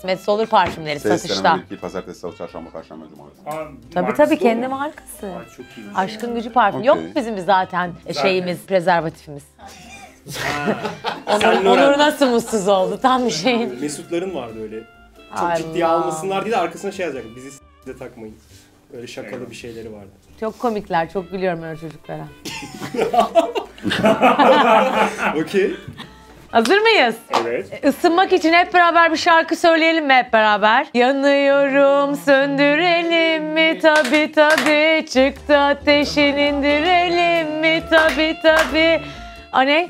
Kısmetse olur parfümleri Ses satışta. Ses pazartesi, salı, çarşamba, perşembe, cumartesi. Aa, tabii tabii kendi mu? markası. Aa, çok iyi. Şey. Aşkın gücü parfüm. Okay. Yok bizim zaten, zaten şeyimiz, prezervatifimiz. Onur, Onur nasıl mutsuz oldu tam bir şeyin. Mesutların vardı öyle. Çok Allah. ciddiye almasınlar diye de arkasına şey yazacak. Bizi s***de takmayın. Öyle şakalı evet. bir şeyleri vardı. Çok komikler. Çok gülüyorum öyle çocuklara. Okey. Hazır mıyız? Evet. Isınmak e, için hep beraber bir şarkı söyleyelim mi hep beraber? Yanıyorum söndürelim mi tabi tabi Çıktı ateşin indirelim mi tabi tabi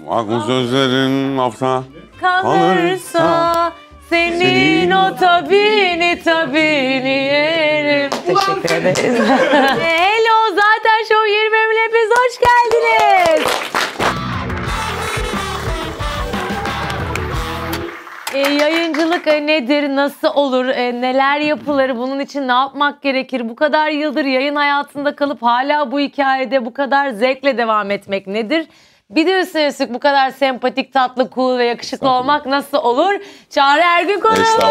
Bak bu sözlerin hafta kalırsa senin o tabini tabini yerim. Teşekkür ederiz. Hello zaten show 20 hepiniz hoş geldiniz. E, yayıncılık e, nedir, nasıl olur, e, neler yapılır, bunun için ne yapmak gerekir? Bu kadar yıldır yayın hayatında kalıp hala bu hikayede bu kadar zevkle devam etmek nedir? Bir de üstüne bu kadar sempatik, tatlı, cool ve yakışıklı olmak nasıl olur? Çağrı Ergün konuğumuz.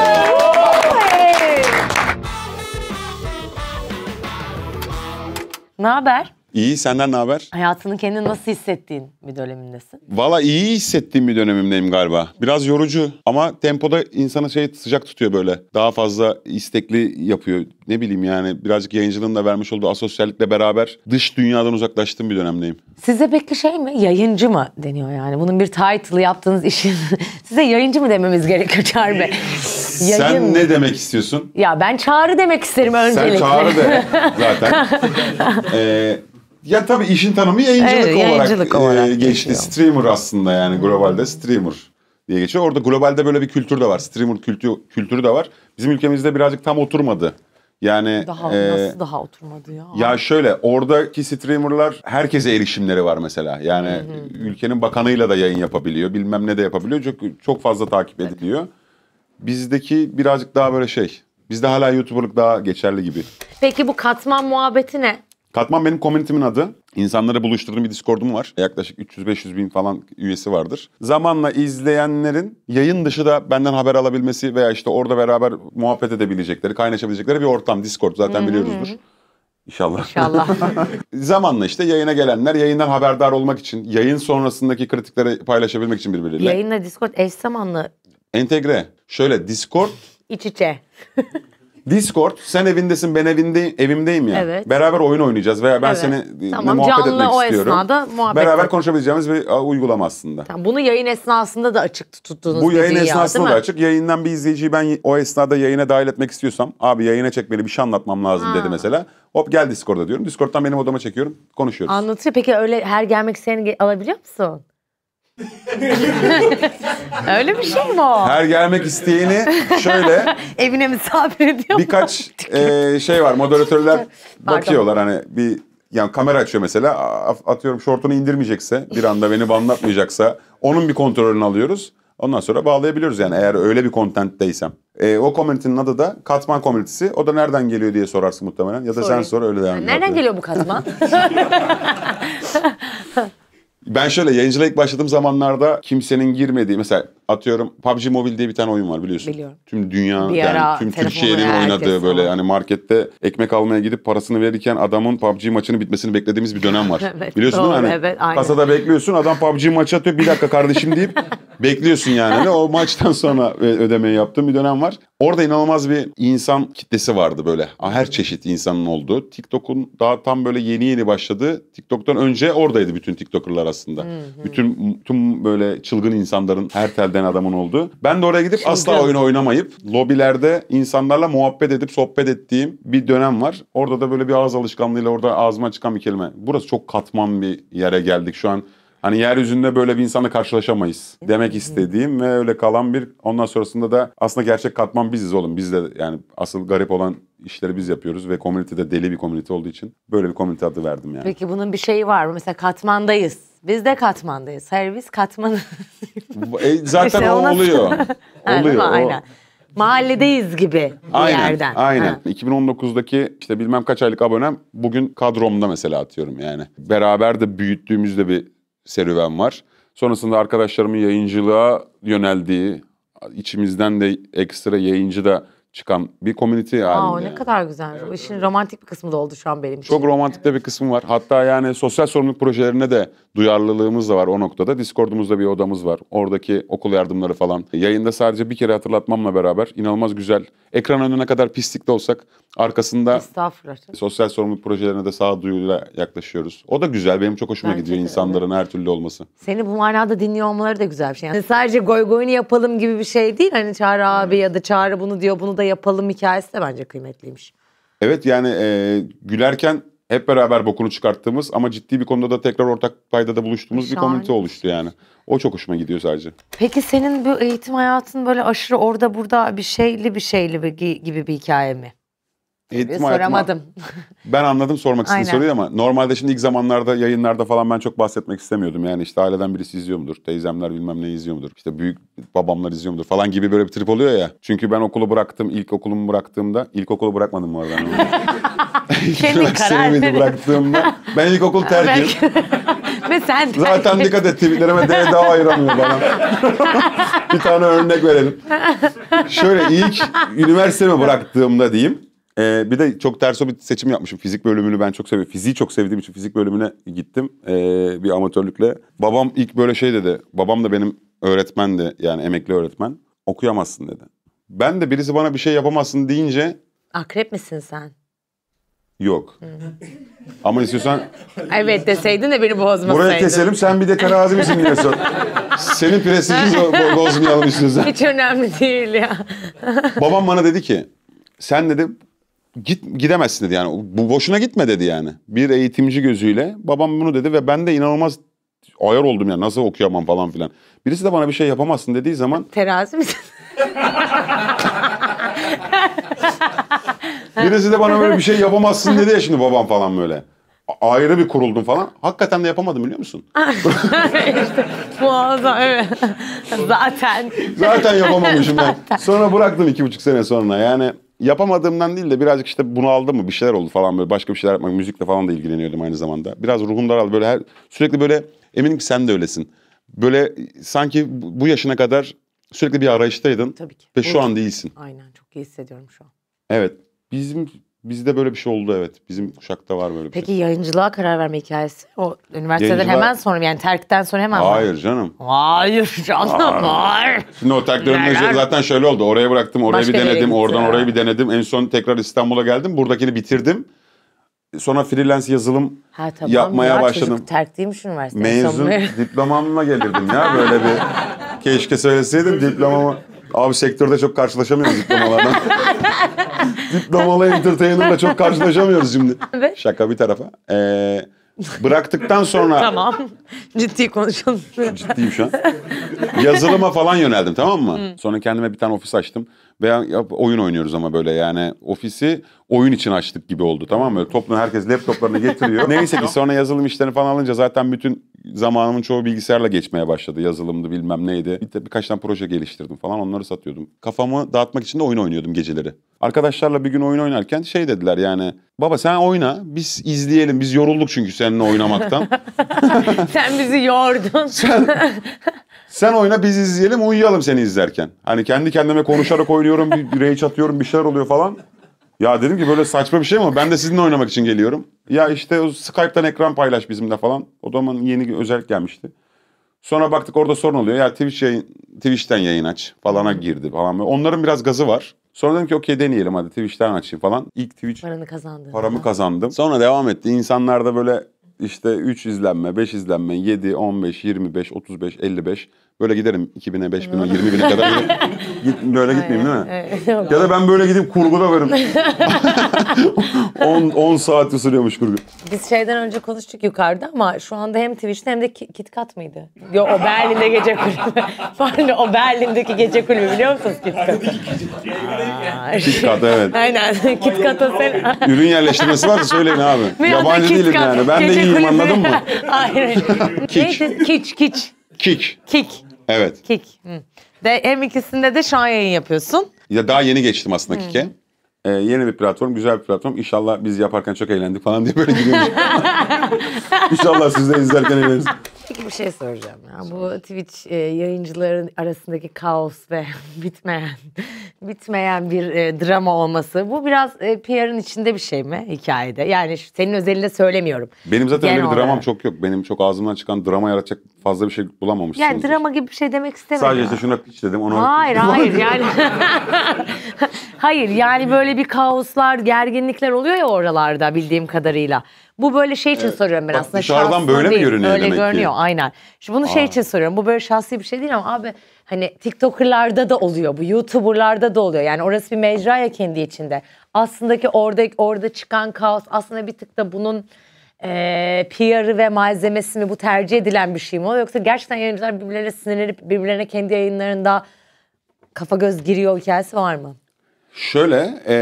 Ne haber? İyi senden ne haber? Hayatını kendini nasıl hissettiğin bir dönemindesin? Valla iyi hissettiğim bir dönemimdeyim galiba. Biraz yorucu ama tempoda insanı şey sıcak tutuyor böyle. Daha fazla istekli yapıyor ne bileyim yani birazcık yayıncılığın da vermiş olduğu asosyallikle beraber dış dünyadan uzaklaştığım bir dönemdeyim. Size peki şey mi yayıncı mı deniyor yani bunun bir title'ı yaptığınız işin size yayıncı mı dememiz gerekiyor Çağrı Yayın Sen ne demek istiyorsun? Ya ben Çağrı demek isterim öncelikle. Sen Çağrı de zaten. ee, ya tabii işin tanımı yayıncılık evet, olarak, yayıncılık e, olarak e, geçti. Geçiyor. Streamer aslında yani globalde streamer diye geçiyor. Orada globalde böyle bir kültür de var. Streamer kültü, kültürü de var. Bizim ülkemizde birazcık tam oturmadı. Yani daha e, nasıl daha oturmadı ya? Ya şöyle oradaki streamerlar herkese erişimleri var mesela. Yani hı hı. ülkenin bakanıyla da yayın yapabiliyor, bilmem ne de yapabiliyor. Çok çok fazla takip ediliyor. Evet. Bizdeki birazcık daha böyle şey. Bizde hala YouTuber'lık daha geçerli gibi. Peki bu katman muhabbeti ne? Katman benim komünitimin adı. İnsanları buluşturduğum bir Discord'um var. Yaklaşık 300-500 bin falan üyesi vardır. Zamanla izleyenlerin yayın dışı da benden haber alabilmesi veya işte orada beraber muhabbet edebilecekleri, kaynaşabilecekleri bir ortam. Discord zaten biliyoruzdur. İnşallah. İnşallah. Zamanla işte yayına gelenler yayından haberdar olmak için, yayın sonrasındaki kritikleri paylaşabilmek için birbirleriyle. Yayınla Discord eş zamanlı. Entegre. Şöyle Discord... İç içe. Discord sen evindesin ben evinde evimdeyim ya. Evet. Beraber oyun oynayacağız veya ben evet. seni e, tamam, muhabbet canlı etmek o istiyorum. Esnada muhabbet Beraber et. konuşabileceğimiz bir uygulama aslında. Tamam, bunu yayın esnasında da açık tuttuğunuz Bu yayın esnasında ya, da açık. Yayından bir izleyiciyi ben o esnada yayına dahil etmek istiyorsam abi yayına çek beni bir şey anlatmam lazım ha. dedi mesela. Hop gel Discord'a diyorum. Discord'dan benim odama çekiyorum. Konuşuyoruz. Anlatıyor. Peki öyle her gelmek seni alabiliyor musun? Öyle bir şey mi o? Her gelmek isteyeni şöyle Evine misafir ediyor birkaç e, şey var moderatörler bakıyorlar hani bir yani kamera açıyor mesela atıyorum şortunu indirmeyecekse bir anda beni banlatmayacaksa onun bir kontrolünü alıyoruz. Ondan sonra bağlayabiliyoruz yani eğer öyle bir content'teysem. E, o komünitenin adı da Katman komünitesi. O da nereden geliyor diye sorarsın muhtemelen. Ya da sen Sorayım. sor öyle devam Nereden geliyor bu katman? Ben şöyle yayıncılık ilk başladığım zamanlarda kimsenin girmediği mesela atıyorum PUBG Mobile diye bir tane oyun var biliyorsun. Biliyorum. Tüm dünya Bir yani tüm telefonla Türkiye'nin herkes oynadığı böyle falan. hani markette ekmek almaya gidip parasını verirken adamın PUBG maçının bitmesini beklediğimiz bir dönem var. Evet, biliyorsun doğru, değil mi? Hani evet, aynen. kasada bekliyorsun adam PUBG maçı atıyor bir dakika kardeşim deyip Bekliyorsun yani. o maçtan sonra ödemeyi yaptığım bir dönem var. Orada inanılmaz bir insan kitlesi vardı böyle. Her çeşit insanın olduğu. TikTok'un daha tam böyle yeni yeni başladı. TikTok'tan önce oradaydı bütün TikToker'lar aslında. Bütün tüm böyle çılgın insanların her telden adamın olduğu. Ben de oraya gidip asla oyun oynamayıp lobilerde insanlarla muhabbet edip sohbet ettiğim bir dönem var. Orada da böyle bir ağız alışkanlığıyla orada ağzıma çıkan bir kelime. Burası çok katman bir yere geldik şu an. Hani yeryüzünde böyle bir insanla karşılaşamayız demek istediğim ve öyle kalan bir ondan sonrasında da aslında gerçek katman biziz oğlum. Biz de yani asıl garip olan işleri biz yapıyoruz ve komünite de deli bir komünite olduğu için böyle bir komünite adı verdim yani. Peki bunun bir şeyi var mı? Mesela katmandayız. Biz de katmandayız. Servis katmanı. e, zaten işte o ona... oluyor. oluyor. o... Aynen mahalledeyiz gibi bir aynen, yerden. Aynen. Ha. 2019'daki işte bilmem kaç aylık abonem bugün kadromda mesela atıyorum yani. Beraber de büyüttüğümüzde bir serüven var. Sonrasında arkadaşlarımın yayıncılığa yöneldiği, içimizden de ekstra yayıncı da çıkan bir community Aa, halinde. Aa, ne kadar güzel. Evet, Bu evet. romantik bir kısmı da oldu şu an benim için. Çok romantik de bir kısım var. Hatta yani sosyal sorumluluk projelerine de duyarlılığımız da var o noktada. Discord'umuzda bir odamız var. Oradaki okul yardımları falan. Yayında sadece bir kere hatırlatmamla beraber inanılmaz güzel. Ekran önüne kadar pislik de olsak arkasında sosyal sorumluluk projelerine de sağduyuyla yaklaşıyoruz. O da güzel. Benim çok hoşuma Bence gidiyor de, insanların her türlü olması. Seni bu manada dinliyor olmaları da güzel bir şey. Yani sadece goy goyunu yapalım gibi bir şey değil. Hani Çağrı abi evet. ya da Çağrı bunu diyor bunu da yapalım hikayesi de bence kıymetliymiş. Evet yani e, gülerken hep beraber bokunu çıkarttığımız ama ciddi bir konuda da tekrar ortak paydada buluştuğumuz e, Şahane. bir komünite oluştu yani. Şey. O çok hoşuma gidiyor sadece. Peki senin bu eğitim hayatın böyle aşırı orada burada bir şeyli bir şeyli bir, gibi bir hikaye mi? İhtima soramadım. Ben anladım sormak istediğin soruyu ama normalde şimdi ilk zamanlarda yayınlarda falan ben çok bahsetmek istemiyordum. Yani işte aileden birisi izliyor mudur? Teyzemler bilmem ne izliyor mudur? İşte büyük babamlar izliyor mudur falan gibi böyle bir trip oluyor ya. Çünkü ben okulu bıraktım, ilk okulumu bıraktığımda, ilk okulu bırakmadım bu arada. Kendi bıraktığımda ben ilkokul terk Ve sen terk Zaten dikkat et tweetlerime D daha ayıramıyor bana. bir tane örnek verelim. Şöyle ilk üniversitemi bıraktığımda diyeyim ee, bir de çok ters bir seçim yapmışım. Fizik bölümünü ben çok seviyorum. Fiziği çok sevdiğim için fizik bölümüne gittim ee, bir amatörlükle. Babam ilk böyle şey dedi. Babam da benim öğretmendi yani emekli öğretmen. Okuyamazsın dedi. Ben de birisi bana bir şey yapamazsın deyince... Akrep misin sen? Yok. Ama istiyorsan... Evet deseydin de beni bozmasaydın. Burayı keselim sen bir de karazi misin diyorsun. Senin prestijini bo bozmayalım istiyorsan. Hiç önemli değil ya. Babam bana dedi ki sen dedi git gidemezsin dedi yani. Bu boşuna gitme dedi yani. Bir eğitimci gözüyle babam bunu dedi ve ben de inanılmaz ayar oldum ya nasıl okuyamam falan filan. Birisi de bana bir şey yapamazsın dediği zaman Terazi misin? Birisi de bana böyle bir şey yapamazsın dedi ya şimdi babam falan böyle. A- ayrı bir kuruldum falan. Hakikaten de yapamadım biliyor musun? işte, muazzam evet. Zaten. Zaten yapamamışım ben. Sonra bıraktım iki buçuk sene sonra yani yapamadığımdan değil de birazcık işte bunu aldım mı bir şeyler oldu falan böyle başka bir şeyler yapmak müzikle falan da ilgileniyordum aynı zamanda. Biraz ruhum daraldı böyle her sürekli böyle eminim ki sen de öylesin. Böyle sanki bu yaşına kadar sürekli bir arayıştaydın. Tabii ki. Ve şu an değilsin. Aynen çok iyi hissediyorum şu an. Evet. Bizim Bizde böyle bir şey oldu evet. Bizim kuşakta var böyle bir Peki şey. yayıncılığa karar verme hikayesi? O üniversiteden Yayıncılığa- hemen sonra mı? Yani terkten sonra hemen Hayır canım. Hayır canım hayır. Şimdi o takdir Neler? zaten şöyle oldu. Oraya bıraktım, oraya Başka bir denedim, oradan oraya bir denedim. En son tekrar İstanbul'a geldim. Buradakini bitirdim. Sonra freelance yazılım Ha tamam Yapmaya ya, başladım. Çocuk terk değilmiş üniversite. mezun diplomamla gelirdim ya böyle bir. Keşke söyleseydim diplomamı. Abi sektörde çok karşılaşamıyoruz diplomalardan. Diplomalı entertainer'la çok karşılaşamıyoruz şimdi. Evet. Şaka bir tarafa. Ee, bıraktıktan sonra... tamam. Ciddi konuşalım. Ciddiyim şu an. Yazılıma falan yöneldim tamam mı? Sonra kendime bir tane ofis açtım veya oyun oynuyoruz ama böyle yani ofisi oyun için açtık gibi oldu tamam mı? Toplu herkes laptoplarını getiriyor. Neyse ki sonra yazılım işlerini falan alınca zaten bütün zamanımın çoğu bilgisayarla geçmeye başladı. Yazılımdı bilmem neydi. Bir, birkaç tane proje geliştirdim falan onları satıyordum. Kafamı dağıtmak için de oyun oynuyordum geceleri. Arkadaşlarla bir gün oyun oynarken şey dediler yani baba sen oyna biz izleyelim biz yorulduk çünkü seninle oynamaktan. sen bizi yordun. sen, sen oyna biz izleyelim uyuyalım seni izlerken. Hani kendi kendime konuşarak oynuyorum bir rage atıyorum bir şeyler oluyor falan. Ya dedim ki böyle saçma bir şey mi ben de sizinle oynamak için geliyorum. Ya işte o Skype'tan ekran paylaş bizimle falan. O zaman yeni bir özellik gelmişti. Sonra baktık orada sorun oluyor. Ya Twitch yayın, Twitch'ten yayın aç falana girdi falan. Onların biraz gazı var. Sonra dedim ki okey deneyelim hadi Twitch'ten açayım falan. İlk Twitch Paranı kazandın. paramı Ha. kazandım. Sonra devam etti. İnsanlar da böyle işte 3 izlenme, 5 izlenme, 7, 15, 25, 35, 55 Böyle giderim 2000'e, 5000'e, 20.000'e kadar. Git, böyle gitmeyeyim değil mi? ya da ben böyle gideyim kurguda varım. 10, 10 saat sürüyormuş kurgu. Biz şeyden önce konuştuk yukarıda ama şu anda hem Twitch'te hem de KitKat mıydı? Yo, o Berlin'de gece kulübü. Pardon o Berlin'deki gece kulübü biliyor musunuz KitKat? KitKat evet. Aynen KitKat'a sen... Ürün yerleştirmesi var söyleyin abi. Yabancı değilim yani. Ben de iyiyim anladın mı? Aynen. kiç. Kiç kiç. Kick. Kick. Evet. Kik. Hı. De, hem ikisinde de şan yayın yapıyorsun. Ya daha yeni geçtim aslında Kik'e. Ee, yeni bir platform, güzel bir platform. İnşallah biz yaparken çok eğlendik falan diye böyle giriyoruz. İnşallah siz de izlerken eğleniriz. Peki bir şey soracağım. Ya. Bu Twitch e, yayıncıların arasındaki kaos ve bitmeyen bitmeyen bir e, drama olması. Bu biraz e, PR'ın içinde bir şey mi hikayede? Yani şu, senin özelinde söylemiyorum. Benim zaten Genel öyle bir dramam olarak. çok yok. Benim çok ağzımdan çıkan drama yaratacak fazla bir şey bulamamışsınız. Yani drama gibi bir şey demek istemiyorum. Sadece işte şuna piç dedim. Onu hayır hayır yani. hayır yani böyle böyle bir kaoslar, gerginlikler oluyor ya oralarda bildiğim kadarıyla. Bu böyle şey için evet. soruyorum ben Bak, aslında. Dışarıdan böyle değil, mi görünüyor Böyle demek görünüyor ki? aynen. Şimdi bunu şey Aa. şey için soruyorum. Bu böyle şahsi bir şey değil ama abi hani TikToker'larda da oluyor bu. YouTuber'larda da oluyor. Yani orası bir mecra ya kendi içinde. Aslında ki orada, orada çıkan kaos aslında bir tık da bunun e, PR'ı ve malzemesi mi bu tercih edilen bir şey mi oluyor? Yoksa gerçekten yayıncılar birbirlerine sinirlenip birbirlerine kendi yayınlarında kafa göz giriyor hikayesi var mı? Şöyle, e,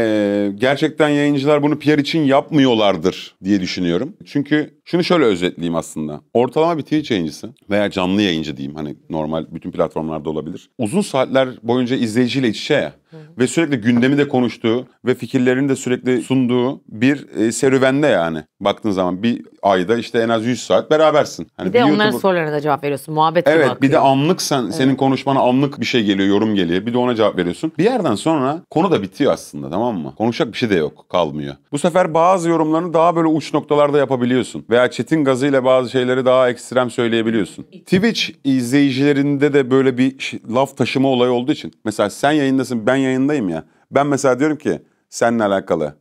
gerçekten yayıncılar bunu PR için yapmıyorlardır diye düşünüyorum. Çünkü şunu şöyle özetleyeyim aslında. Ortalama bir Twitch yayıncısı veya canlı yayıncı diyeyim hani normal bütün platformlarda olabilir. Uzun saatler boyunca izleyiciyle iç içe ya. Ve sürekli gündemi de konuştuğu ve fikirlerini de sürekli sunduğu bir e, serüvende yani. Baktığın zaman bir ayda işte en az 100 saat berabersin. Hani bir de bir onların YouTube... sorularına da cevap veriyorsun. Muhabbet Evet bir de anlık sen evet. senin konuşmana anlık bir şey geliyor, yorum geliyor. Bir de ona cevap veriyorsun. Bir yerden sonra konu da bitiyor aslında tamam mı? Konuşacak bir şey de yok, kalmıyor. Bu sefer bazı yorumlarını daha böyle uç noktalarda yapabiliyorsun. Ve veya çetin gazıyla bazı şeyleri daha ekstrem söyleyebiliyorsun. Twitch izleyicilerinde de böyle bir laf taşıma olayı olduğu için. Mesela sen yayındasın ben yayındayım ya. Ben mesela diyorum ki seninle alakalı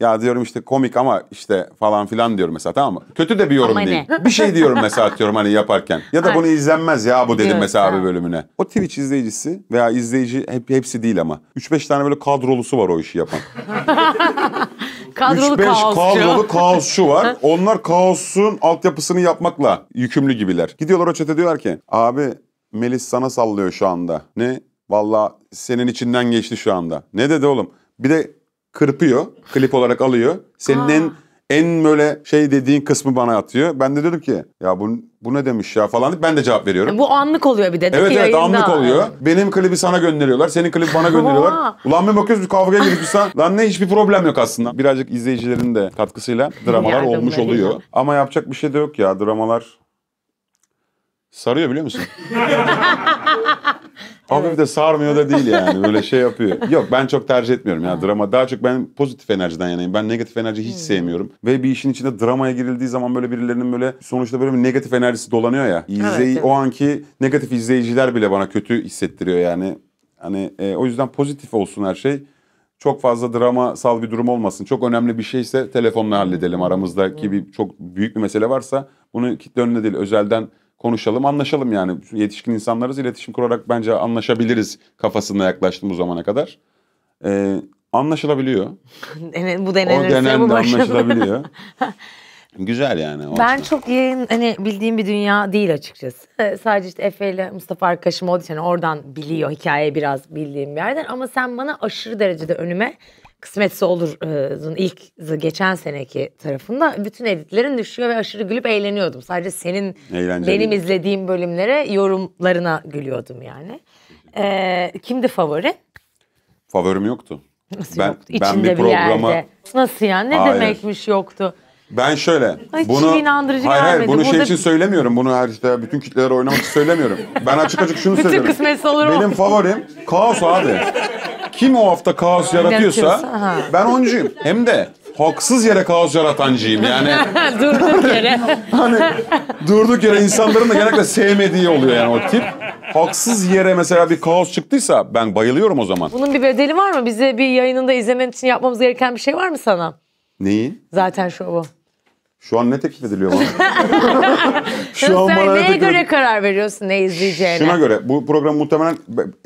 ya diyorum işte komik ama işte falan filan diyorum mesela tamam mı? Kötü de bir yorum Ama hani- değil. ne? Bir şey diyorum mesela atıyorum hani yaparken. Ya da Ay. bunu izlenmez ya bu dedim Diyoruz, mesela abi bölümüne. O Twitch izleyicisi veya izleyici hep, hepsi değil ama. 3-5 tane böyle kadrolusu var o işi yapan. Kadrolu 3-5 kaosçu. kadrolu kaosçu var. Onlar kaosun altyapısını yapmakla yükümlü gibiler. Gidiyorlar o çete diyorlar ki abi Melis sana sallıyor şu anda. Ne? Valla senin içinden geçti şu anda. Ne dedi oğlum? Bir de kırpıyor. Klip olarak alıyor. Senin en en böyle şey dediğin kısmı bana atıyor. Ben de dedim ki ya bu, bu ne demiş ya falan deyip ben de cevap veriyorum. E, bu anlık oluyor bir de. Evet evet yayında. anlık oluyor. Benim klibi sana gönderiyorlar. Senin klibi bana gönderiyorlar. Ulan bir bakıyoruz bir kavgaya girip Lan ne hiçbir problem yok aslında. Birazcık izleyicilerin de katkısıyla dramalar Yardım olmuş veriyor. oluyor. Ama yapacak bir şey de yok ya dramalar sarıyor biliyor musun? Hafif evet. de sarmıyor da değil yani böyle şey yapıyor. Yok ben çok tercih etmiyorum ya drama. Daha çok ben pozitif enerjiden yanayım. Ben negatif enerji hiç hmm. sevmiyorum. Ve bir işin içinde dramaya girildiği zaman böyle birilerinin böyle sonuçta böyle bir negatif enerjisi dolanıyor ya. İzleyi, evet, o anki negatif izleyiciler bile bana kötü hissettiriyor yani. Hani e, o yüzden pozitif olsun her şey çok fazla dramasal bir durum olmasın. Çok önemli bir şeyse telefonla halledelim hmm. aramızdaki bir hmm. çok büyük bir mesele varsa bunu kitle önüne değil özelden konuşalım, anlaşalım yani. Yetişkin insanlarız, iletişim kurarak bence anlaşabiliriz kafasında yaklaştım bu zamana kadar. Ee, anlaşılabiliyor. bu denenirse bu başarılı. anlaşılabiliyor. Güzel yani. O ben çok yayın hani bildiğim bir dünya değil açıkçası. Sadece işte Efe ile Mustafa arkadaşım olduğu için hani, oradan biliyor hikayeyi biraz bildiğim bir yerden. Ama sen bana aşırı derecede önüme kısmetse olur ilk geçen seneki tarafında bütün editlerin düşüyor ve aşırı gülüp eğleniyordum. Sadece senin Eğlenceli. benim izlediğim bölümlere yorumlarına gülüyordum yani. Ee, kimdi favori? Favorim yoktu. Nasıl ben, yoktu? İçinde ben bir, bir programa... yerde. Nasıl yani? Ne Hayır. demekmiş yoktu? Ben şöyle. Ay, bunu inandırıcı hayır, hayır, bunu şey Burada... şey için söylemiyorum. Bunu her işte bütün kitlelere oynamak için söylemiyorum. Ben açık açık şunu bütün söylüyorum. kısmetse olur Benim favorim kaos abi. Kim o hafta kaos yaratıyorsa ben oncuyum. Hem de haksız yere kaos yaratancıyım yani. durduk yere. hani durduk yere insanların da genellikle sevmediği oluyor yani o tip. Haksız yere mesela bir kaos çıktıysa ben bayılıyorum o zaman. Bunun bir bedeli var mı? Bize bir yayınında izlemen için yapmamız gereken bir şey var mı sana? Neyi? Zaten şovu. Şu an ne teklif ediliyor bana? Şu an bana neye göre karar veriyorsun ne izleyeceğine? Şuna göre. Bu programı muhtemelen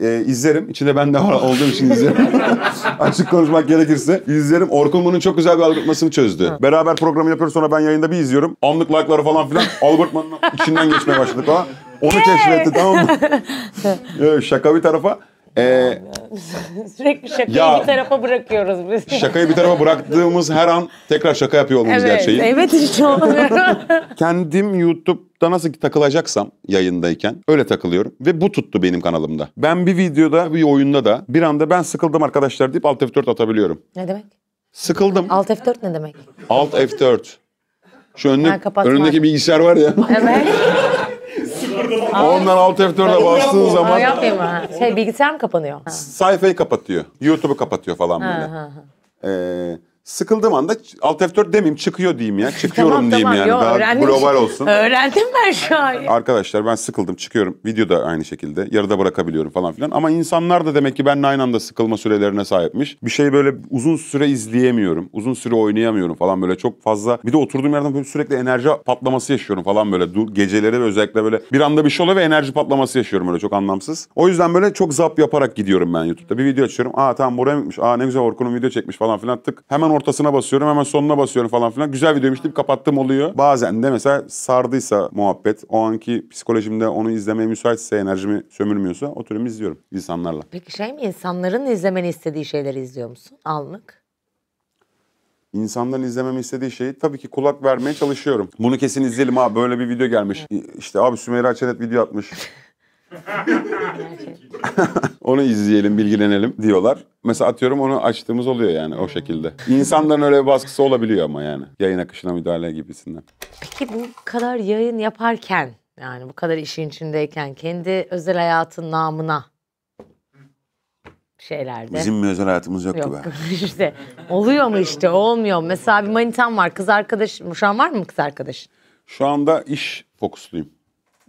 e, izlerim. İçinde ben de olduğum için izlerim. Açık konuşmak gerekirse izlerim. Orkun bunun çok güzel bir algoritmasını çözdü. Hı. Beraber programı yapıyoruz sonra ben yayında bir izliyorum. Anlık like'ları falan filan algoritmanın içinden geçmeye başladık falan. Onu keşfetti tamam mı? Şaka bir tarafa. Ee, Sürekli şakayı Ya- bir tarafa bırakıyoruz biz. şakayı bir tarafa bıraktığımız her an tekrar şaka yapıyor olmamız gerçeği. Evet hiç olmuyor. Kendim YouTube'da nasıl takılacaksam yayındayken öyle takılıyorum. Ve bu tuttu benim kanalımda. Ben bir videoda, bir oyunda da bir anda ben sıkıldım arkadaşlar deyip alt F4 atabiliyorum. ne demek? Sıkıldım. Alt F4 ne demek? Alt F4. Şu önüne, önündeki bilgisayar var ya. Evet. Ondan alt F4'e bastığın zaman... Ne yapayım ha. Şey bilgisayar mı kapanıyor? Ha. Sayfayı kapatıyor. YouTube'u kapatıyor falan böyle. Ha, ha, ha. Ee, Sıkıldığım anda alt F4 demeyeyim çıkıyor diyeyim ya. Çıkıyorum tamam, diyeyim tamam, yani. Yo, Daha global olsun. Öğrendim ben şu an. Arkadaşlar ben sıkıldım çıkıyorum. Video da aynı şekilde. Yarıda bırakabiliyorum falan filan. Ama insanlar da demek ki benimle aynı anda sıkılma sürelerine sahipmiş. Bir şey böyle uzun süre izleyemiyorum. Uzun süre oynayamıyorum falan böyle çok fazla. Bir de oturduğum yerden böyle sürekli enerji patlaması yaşıyorum falan böyle. Dur, geceleri özellikle böyle bir anda bir şey oluyor ve enerji patlaması yaşıyorum öyle çok anlamsız. O yüzden böyle çok zap yaparak gidiyorum ben YouTube'da. Bir video açıyorum. Aa tamam buraya gitmiş. Aa ne güzel Orkun'un video çekmiş falan filan tık. Hemen hemen ortasına basıyorum, hemen sonuna basıyorum falan filan. Güzel videoymuş deyip kapattım oluyor. Bazen de mesela sardıysa muhabbet, o anki psikolojimde onu izlemeye müsaitse, enerjimi sömürmüyorsa oturup izliyorum insanlarla. Peki şey mi insanların izlemeni istediği şeyleri izliyor musun? Anlık. İnsanların izlememi istediği şeyi tabii ki kulak vermeye çalışıyorum. Bunu kesin izleyelim ha böyle bir video gelmiş. İşte abi Sümeyra Çenet video atmış onu izleyelim, bilgilenelim diyorlar. Mesela atıyorum onu açtığımız oluyor yani o şekilde. İnsanların öyle bir baskısı olabiliyor ama yani. Yayın akışına müdahale gibisinden. Peki bu kadar yayın yaparken yani bu kadar işin içindeyken kendi özel hayatın namına şeylerde. Bizim mi özel hayatımız yok, yok. ki be? işte oluyor mu işte olmuyor. Mesela bir manitam var kız arkadaşım. Şu an var mı kız arkadaşın? Şu anda iş fokusluyum.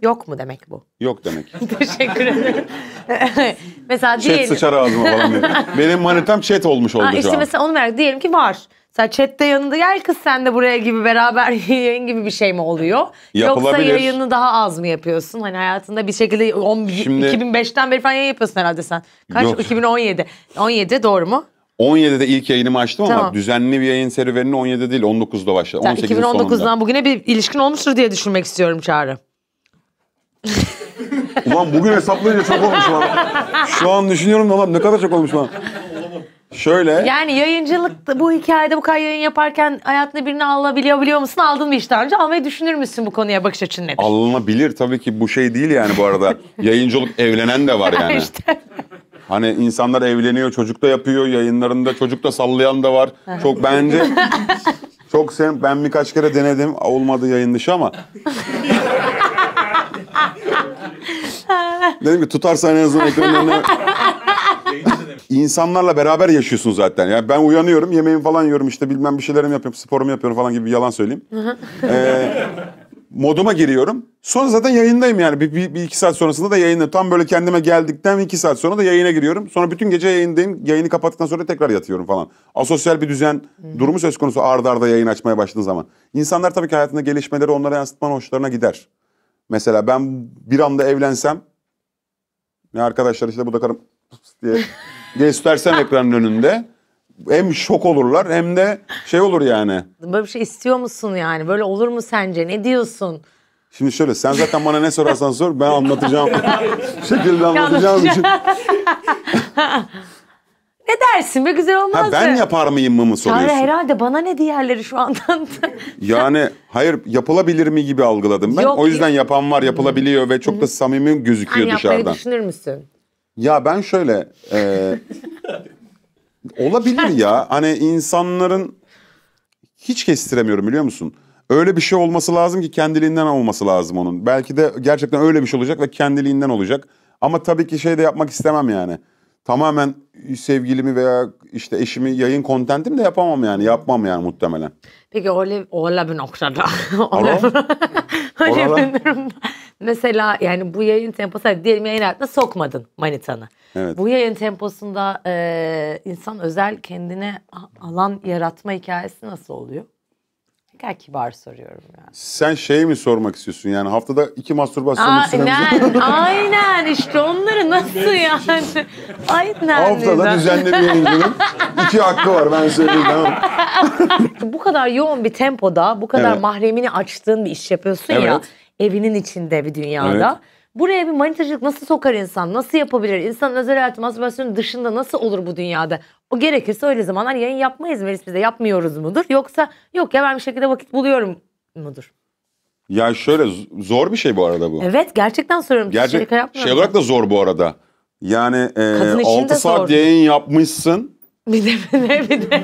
Yok mu demek bu? Yok demek. Teşekkür ederim. mesela chat diyelim. sıçar ağzıma falan dedi. Benim manitam chat olmuş oldu ha, işte şu an. mesela onu merak diyelim ki var. Mesela chatte yanında gel kız sen de buraya gibi beraber yayın gibi bir şey mi oluyor? Yoksa yayını daha az mı yapıyorsun? Hani hayatında bir şekilde 10, Şimdi, 2005'ten beri falan yayın yapıyorsun herhalde sen. Kaç? Yok. 2017. 17 doğru mu? 17'de ilk yayınımı açtım tamam. ama düzenli bir yayın serüvenini 17 değil 19'da başladı. 18'in 2019'dan sonunda. bugüne bir ilişkin olmuştur diye düşünmek istiyorum Çağrı. Ulan bugün hesaplayınca çok olmuş lan. Şu an düşünüyorum da lan ne kadar çok olmuş lan. Şöyle. Yani yayıncılık bu hikayede bu kadar yayın yaparken hayatında birini alabiliyor biliyor musun? Aldın mı işte önce? Almayı düşünür müsün bu konuya bakış açın nedir? Alınabilir tabii ki bu şey değil yani bu arada. Yayıncılık evlenen de var yani. İşte. Hani insanlar evleniyor, çocuk da yapıyor, yayınlarında çocuk da sallayan da var. çok bence çok sen ben birkaç kere denedim olmadı yayın dışı ama Dedim ki tutarsan en azından ekranın İnsanlarla beraber yaşıyorsun zaten. Yani ben uyanıyorum, yemeğimi falan yiyorum işte bilmem bir şeylerim yapıyorum, sporumu yapıyorum falan gibi bir yalan söyleyeyim. ee, moduma giriyorum. Sonra zaten yayındayım yani. Bir, bir, bir iki saat sonrasında da yayında. Tam böyle kendime geldikten iki saat sonra da yayına giriyorum. Sonra bütün gece yayındayım. Yayını kapattıktan sonra tekrar yatıyorum falan. Asosyal bir düzen hmm. durumu söz konusu ardarda arda yayın açmaya başladığın zaman. İnsanlar tabii ki hayatında gelişmeleri onlara yansıtman hoşlarına gider. Mesela ben bir anda evlensem ne arkadaşlar işte bu da karım diye göstersem ekranın önünde hem şok olurlar hem de şey olur yani. Böyle bir şey istiyor musun yani? Böyle olur mu sence? Ne diyorsun? Şimdi şöyle sen zaten bana ne sorarsan sor ben anlatacağım. şekilde anlatacağım Ne dersin be güzel olmaz Ha, mı? ben yapar mıyım mı mı soruyorsun? Çağrı herhalde bana ne diğerleri şu andan. Yani hayır yapılabilir mi gibi algıladım ben. Yok, o yüzden yapan var yapılabiliyor ve çok da samimi gözüküyor Hani yapmayı dışarıdan. düşünür müsün? Ya ben şöyle e, olabilir ya hani insanların hiç kestiremiyorum biliyor musun? Öyle bir şey olması lazım ki kendiliğinden olması lazım onun. Belki de gerçekten öyle bir şey olacak ve kendiliğinden olacak. Ama tabii ki şey de yapmak istemem yani. Tamamen sevgilimi veya işte eşimi yayın kontentim de yapamam yani. Yapmam yani muhtemelen. Peki öyle, öyle bir noktada. Öyle, öyle bir durumda. Mesela yani bu yayın temposu diyelim yayın hayatına sokmadın manitanı. Evet. Bu yayın temposunda e, insan özel kendine alan yaratma hikayesi nasıl oluyor? giderken kibar soruyorum yani. Sen şey mi sormak istiyorsun yani haftada iki mastürbasyon süremizi... Aynen, aynen işte onları nasıl yani? Aynen. Haftada düzenli bir yayıncının iki hakkı var ben söyleyeyim tamam. bu kadar yoğun bir tempoda, bu kadar Evet. mahremini açtığın bir iş yapıyorsun ya. Evinin içinde bir dünyada. Evet. Buraya bir manitacılık nasıl sokar insan? Nasıl yapabilir? İnsanın özel hayatı mastürbasyonun dışında nasıl olur bu dünyada? O gerekirse öyle zamanlar yayın yapmayız Melis bize yapmıyoruz mudur? Yoksa yok ya ben bir şekilde vakit buluyorum mudur? Ya şöyle zor bir şey bu arada bu. Evet gerçekten soruyorum. Gerçek, şey olarak da zor bu arada. Yani e, 6 saat zor. yayın yapmışsın. Bir de bir de bir de.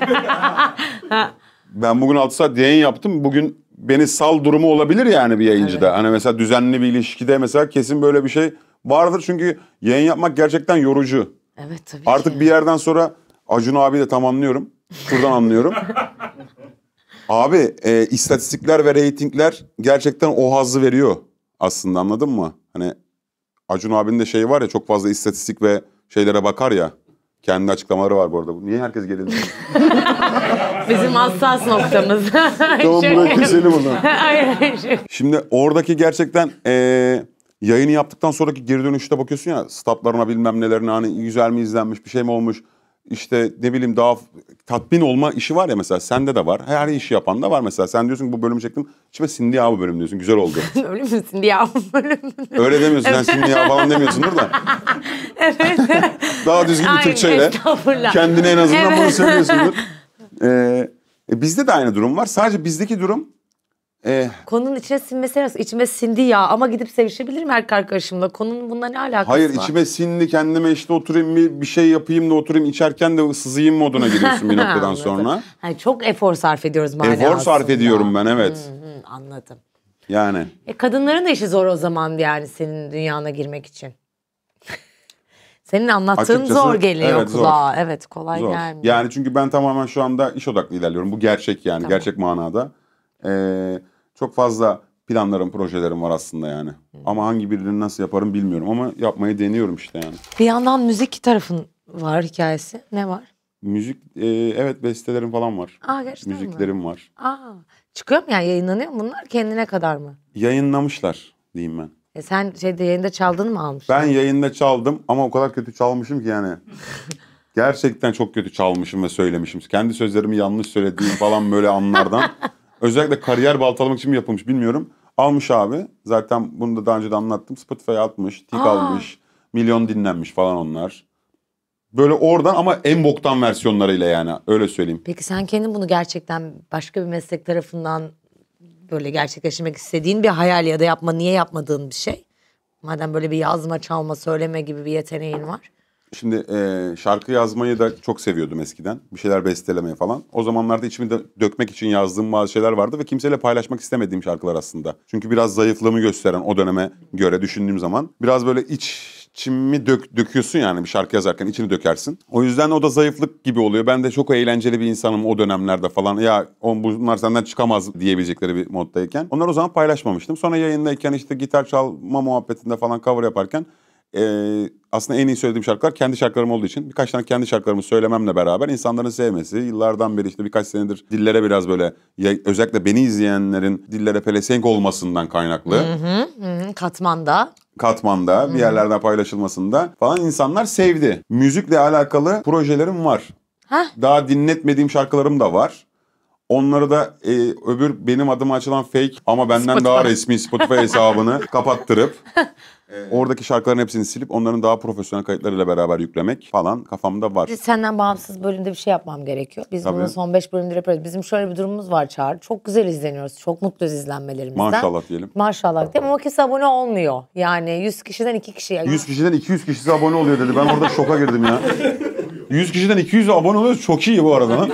ben bugün 6 saat yayın yaptım. Bugün beni sal durumu olabilir yani bir yayıncıda. Evet. Hani mesela düzenli bir ilişkide mesela kesin böyle bir şey vardır. Çünkü yayın yapmak gerçekten yorucu. Evet tabii Artık ki. bir yerden sonra Acun abi de tam anlıyorum. Şuradan anlıyorum. abi e, istatistikler ve reytingler gerçekten o hazzı veriyor aslında anladın mı? Hani Acun abinin de şeyi var ya çok fazla istatistik ve şeylere bakar ya. Kendi açıklamaları var bu arada. Niye herkes gerildi? Bizim hassas noktamız. tamam bunu keselim o Şimdi oradaki gerçekten e, yayını yaptıktan sonraki geri dönüşte bakıyorsun ya statlarına bilmem nelerine hani güzel mi izlenmiş bir şey mi olmuş işte ne bileyim daha tatmin olma işi var ya mesela sende de var. Her işi yapan da var mesela. Sen diyorsun ki bu bölümü çektim. İçime Cindy Yahu bölüm diyorsun. Güzel oldu. Öyle mi Cindy Yahu bölüm? Öyle demiyorsun. Sen Cindy Yahu falan demiyorsundur da. evet. daha düzgün bir Türkçeyle. Kendine en azından evet. bunu söylüyorsundur. Ee, e, bizde de aynı durum var. Sadece bizdeki durum ee, Konunun içine sinmesi nasıl? İçime sindi ya ama gidip sevişebilirim erkek arkadaşımla. Konunun bununla ne alakası hayır, var? Hayır içime sindi kendime işte oturayım bir, bir şey yapayım da oturayım içerken de sızayım moduna giriyorsun bir noktadan sonra. Yani çok efor sarf ediyoruz maalesef. Efor aslında. sarf ediyorum ben evet. Hı, hı, anladım. Yani. E, kadınların da işi zor o zaman yani senin dünyana girmek için. Senin anlattığın Açıkçası, zor geliyor evet, kulağa. Zor. Evet kolay zor. gelmiyor. Yani çünkü ben tamamen şu anda iş odaklı ilerliyorum. Bu gerçek yani tamam. gerçek manada. Ee, çok fazla planlarım, projelerim var aslında yani. Hı. Hmm. Ama hangi birini nasıl yaparım bilmiyorum ama yapmayı deniyorum işte yani. Bir yandan müzik tarafın var hikayesi. Ne var? Müzik, e, evet bestelerim falan var. Aa gerçekten Müziklerim mi? var. Aa, çıkıyor mu yani yayınlanıyor mu bunlar kendine kadar mı? Yayınlamışlar diyeyim ben. E sen şeyde yayında çaldın mı almışsın? Ben yayında çaldım ama o kadar kötü çalmışım ki yani. Gerçekten çok kötü çalmışım ve söylemişim. Kendi sözlerimi yanlış söylediğim falan böyle anlardan. Özellikle kariyer baltalamak için mi yapılmış bilmiyorum. Almış abi. Zaten bunu da daha önce de anlattım. Spotify'a atmış, tik almış. Milyon dinlenmiş falan onlar. Böyle oradan ama en boktan versiyonlarıyla yani öyle söyleyeyim. Peki sen kendin bunu gerçekten başka bir meslek tarafından böyle gerçekleştirmek istediğin bir hayal ya da yapma niye yapmadığın bir şey? Madem böyle bir yazma, çalma, söyleme gibi bir yeteneğin var. Şimdi e, şarkı yazmayı da çok seviyordum eskiden. Bir şeyler bestelemeyi falan. O zamanlarda içimi de dökmek için yazdığım bazı şeyler vardı ve kimseyle paylaşmak istemediğim şarkılar aslında. Çünkü biraz zayıflığımı gösteren o döneme göre düşündüğüm zaman biraz böyle iç içimi dök, döküyorsun yani bir şarkı yazarken içini dökersin. O yüzden o da zayıflık gibi oluyor. Ben de çok eğlenceli bir insanım o dönemlerde falan. Ya on, bunlar senden çıkamaz diyebilecekleri bir moddayken. Onlar o zaman paylaşmamıştım. Sonra yayındayken işte gitar çalma muhabbetinde falan cover yaparken e, aslında en iyi söylediğim şarkılar kendi şarkılarım olduğu için birkaç tane kendi şarkılarımı söylememle beraber insanların sevmesi, yıllardan beri işte birkaç senedir dillere biraz böyle ya, özellikle beni izleyenlerin dillere pelesenk olmasından kaynaklı. Hı hı, hı, katmanda katmanda hmm. bir yerlerden paylaşılmasında falan insanlar sevdi. Müzikle alakalı projelerim var. Heh. Daha dinletmediğim şarkılarım da var. Onları da e, öbür benim adıma açılan fake ama benden Spotify. daha resmi Spotify hesabını kapattırıp Evet. Oradaki şarkıların hepsini silip onların daha profesyonel kayıtlarıyla beraber yüklemek falan kafamda var. Biz senden bağımsız bölümde bir şey yapmam gerekiyor. Biz Tabii. bunu son 5 bölümdür yapıyoruz. Bizim şöyle bir durumumuz var Çağrı. Çok güzel izleniyoruz. Çok mutluyuz izlenmelerimizden. Maşallah diyelim. Maşallah değil Ama kimse abone olmuyor. Yani 100 kişiden 2 kişi. 100 kişiden 200 kişisi abone oluyor dedi. Ben orada şoka girdim ya. 100 kişiden 200 abone oluyoruz. Çok iyi bu arada.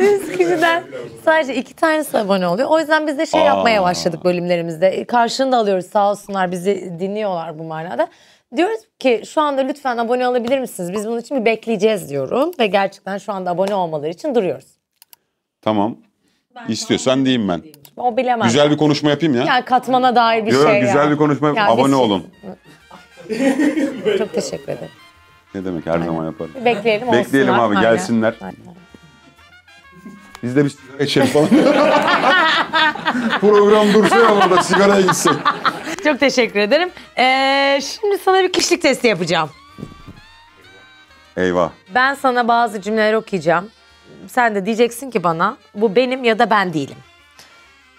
100 kişiden sadece iki tanesi abone oluyor. O yüzden biz de şey Aa. yapmaya başladık bölümlerimizde. Karşını da alıyoruz sağ olsunlar bizi dinliyorlar bu manada. Diyoruz ki şu anda lütfen abone olabilir misiniz? Biz bunun için bir bekleyeceğiz diyorum. Ve gerçekten şu anda abone olmaları için duruyoruz. Tamam. Ben İstiyorsan diyeyim ben. O bilemez. Güzel bir konuşma yapayım ya. Yani katmana dair bir Yok, şey. Yok güzel ya. bir konuşma. Yani abone biz... olun. Çok teşekkür ederim. Ne demek her Aynen. zaman yaparım. Bekleyelim Bekleyelim olsunlar. abi gelsinler. Aynen. Biz de bir sigara içelim falan. Program dursun ya orada sigaraya gitsin. Çok teşekkür ederim. Ee, şimdi sana bir kişilik testi yapacağım. Eyvah. Ben sana bazı cümleler okuyacağım. Sen de diyeceksin ki bana bu benim ya da ben değilim.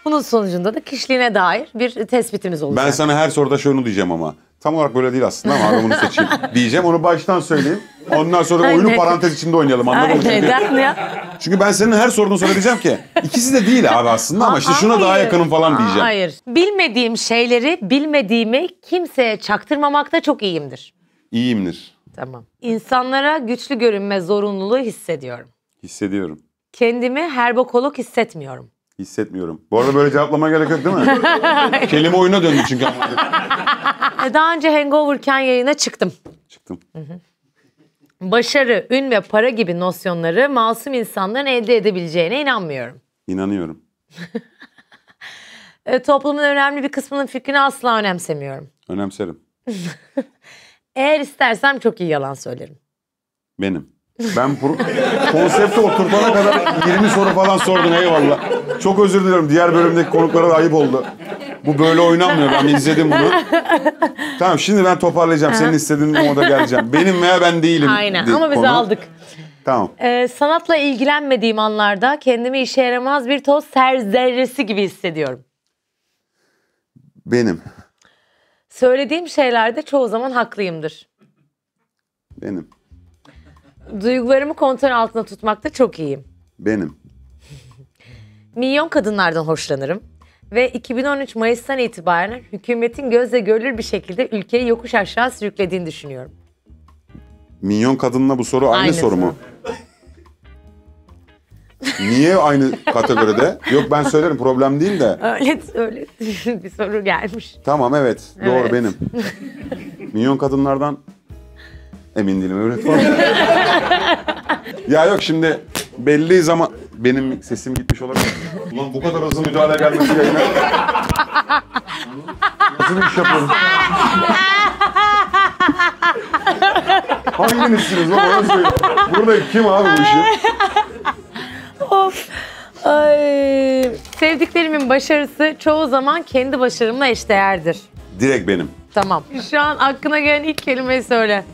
Bunun sonucunda da kişiliğine dair bir tespitimiz olacak. Ben sana her soruda şunu diyeceğim ama. Tam olarak böyle değil aslında ama adamını seçeyim diyeceğim. Onu baştan söyleyeyim. Ondan sonra Aynen. oyunu parantez içinde oynayalım anladın Aynen. Ya. Çünkü ben senin her sorunu diyeceğim ki ikisi de değil abi aslında ama işte şuna Hayır. daha yakınım falan diyeceğim. Hayır. Bilmediğim şeyleri bilmediğimi kimseye çaktırmamakta çok iyiyimdir. İyiyimdir. Tamam. İnsanlara güçlü görünme zorunluluğu hissediyorum. Hissediyorum. Kendimi herbokolog hissetmiyorum. Hissetmiyorum. Bu arada böyle cevaplama gerek yok değil mi? Kelime oyuna döndü çünkü. E, daha önce hangoverken yayına çıktım. Çıktım. Hı hı. Başarı, ün ve para gibi nosyonları masum insanların elde edebileceğine inanmıyorum. İnanıyorum. e, toplumun önemli bir kısmının fikrini asla önemsemiyorum. Önemserim. Eğer istersem çok iyi yalan söylerim. Benim. Ben pro konsepti oturtana kadar 20 soru falan sordun eyvallah. Çok özür diliyorum. Diğer bölümdeki konuklara da ayıp oldu. Bu böyle oynanmıyor. Ben izledim bunu. Tamam şimdi ben toparlayacağım. Senin istediğin moda geleceğim. Benim veya ben değilim. Aynen ama biz aldık. Tamam. Ee, sanatla ilgilenmediğim anlarda kendimi işe yaramaz bir toz serzerresi gibi hissediyorum. Benim. Söylediğim şeylerde çoğu zaman haklıyımdır. Benim. Duygularımı kontrol altında tutmakta çok iyiyim. Benim. Milyon kadınlardan hoşlanırım. Ve 2013 Mayıs'tan itibaren hükümetin gözle görülür bir şekilde ülkeyi yokuş aşağı sürüklediğini düşünüyorum. Milyon kadınla bu soru aynı Aynısı. soru mu? Niye aynı kategoride? Yok ben söylerim problem değil de. Öyle öyle bir soru gelmiş. Tamam evet, evet. doğru benim. Milyon kadınlardan Emin değilim öyle ya yok şimdi belli zaman benim sesim gitmiş olabilir. Ulan bu kadar hızlı müdahale gelmesi yayına. Nasıl bir iş yapıyoruz? Hanginizsiniz oğlum? Öyle burada Kim abi bu işi? Of. Ay. Sevdiklerimin başarısı çoğu zaman kendi başarımla eşdeğerdir. Direkt benim. Tamam. Şu an aklına gelen ilk kelimeyi söyle.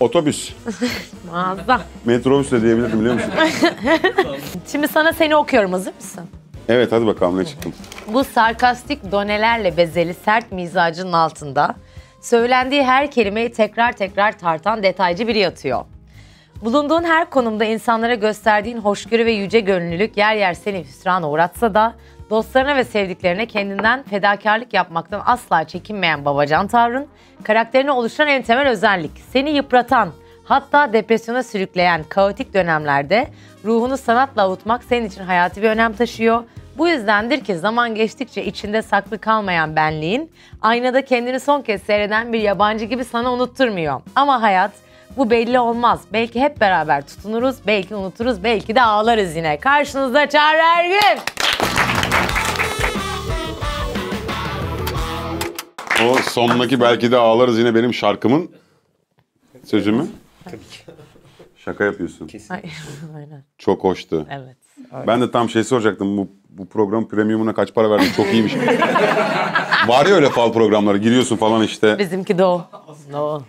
Otobüs. Muazzam. Metrobüs de diyebilirdim biliyor musun? Şimdi sana seni okuyorum hazır mısın? Evet hadi bakalım ne çıktım. Bu sarkastik donelerle bezeli sert mizacının altında söylendiği her kelimeyi tekrar tekrar tartan detaycı biri yatıyor. Bulunduğun her konumda insanlara gösterdiğin hoşgörü ve yüce gönüllülük yer yer seni hüsrana uğratsa da Dostlarına ve sevdiklerine kendinden fedakarlık yapmaktan asla çekinmeyen babacan tavrın, karakterine oluşturan en temel özellik. Seni yıpratan, hatta depresyona sürükleyen kaotik dönemlerde ruhunu sanatla avutmak senin için hayati bir önem taşıyor. Bu yüzdendir ki zaman geçtikçe içinde saklı kalmayan benliğin, aynada kendini son kez seyreden bir yabancı gibi sana unutturmuyor. Ama hayat bu belli olmaz. Belki hep beraber tutunuruz, belki unuturuz, belki de ağlarız yine. Karşınızda Çağrı Ergün. O sondaki belki de ağlarız yine benim şarkımın sözü mü? Tabii ki. Şaka yapıyorsun. Kesin. Aynen. Çok hoştu. Evet. Öyle. Ben de tam şey soracaktım. Bu, bu program premiumuna kaç para verdin? Çok iyiymiş. Var ya öyle fal programları. Giriyorsun falan işte. Bizimki de o. No.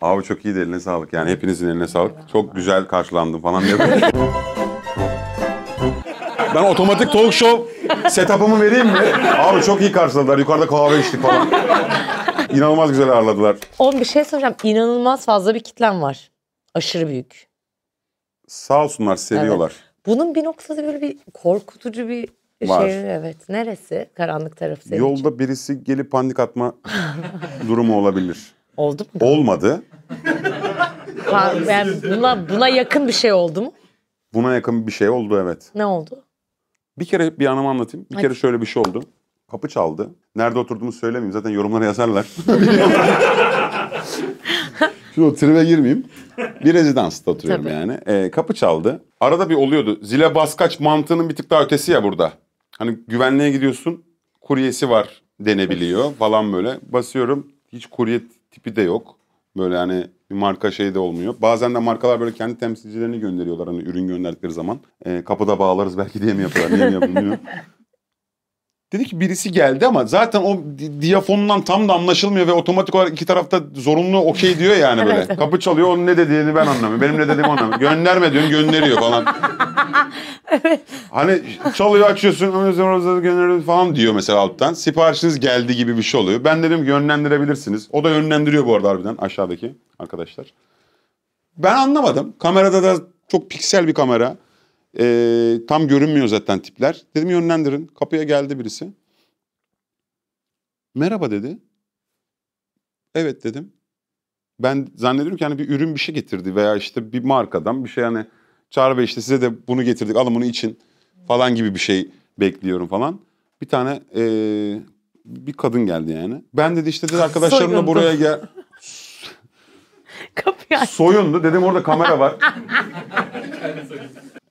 Abi çok iyi de eline sağlık. Yani hepinizin eline sağlık. Çok güzel karşılandım falan. Ben otomatik talk show setup'ımı vereyim mi? Abi çok iyi karşıladılar. Yukarıda kahve içtik falan. İnanılmaz güzel ağırladılar. Oğlum bir şey soracağım. İnanılmaz fazla bir kitlem var. Aşırı büyük. Sağ olsunlar seviyorlar. Evet. Bunun bir noktada böyle bir korkutucu bir şey, Var. Şey, evet. Neresi? Karanlık tarafı senin Yolda için. birisi gelip panik atma durumu olabilir. Oldu mu? Olmadı. Pa- yani buna, buna yakın bir şey oldu mu? Buna yakın bir şey oldu evet. Ne oldu? Bir kere bir anımı anlatayım. Bir kere şöyle bir şey oldu. Kapı çaldı. Nerede oturduğumu söylemeyeyim. Zaten yorumlara yazarlar. Şimdi o tribe girmeyeyim. Bir rezidansta oturuyorum Tabii. yani. Ee, kapı çaldı. Arada bir oluyordu. Zile baskaç mantığının bir tık daha ötesi ya burada. Hani güvenliğe gidiyorsun. Kuryesi var denebiliyor falan böyle. Basıyorum. Hiç kurye tipi de yok. Böyle hani bir marka şey de olmuyor. Bazen de markalar böyle kendi temsilcilerini gönderiyorlar hani ürün gönderdikleri zaman. E, kapıda bağlarız belki diye mi yapıyorlar, diye mi yapılmıyor. Dedi ki birisi geldi ama zaten o diyafonundan tam da anlaşılmıyor ve otomatik olarak iki tarafta zorunlu okey diyor yani böyle. evet. Kapı çalıyor onun ne dediğini ben anlamıyorum. Benim ne dediğimi anlamıyorum. Gönderme diyorum gönderiyor falan. Hani çalıyor açıyorsun falan diyor mesela alttan. Siparişiniz geldi gibi bir şey oluyor. Ben dedim yönlendirebilirsiniz. O da yönlendiriyor bu arada harbiden aşağıdaki arkadaşlar. Ben anlamadım. Kamerada da çok piksel bir kamera. Ee, tam görünmüyor zaten tipler. Dedim yönlendirin. Kapıya geldi birisi. Merhaba dedi. Evet dedim. Ben zannediyorum ki hani bir ürün bir şey getirdi veya işte bir markadan bir şey hani Çağrı Bey işte size de bunu getirdik alın bunu için falan gibi bir şey bekliyorum falan. Bir tane e, bir kadın geldi yani. Ben dedi işte dedi arkadaşlarımla buraya gel. Kapıyı aç. Soyundu dedim orada kamera var.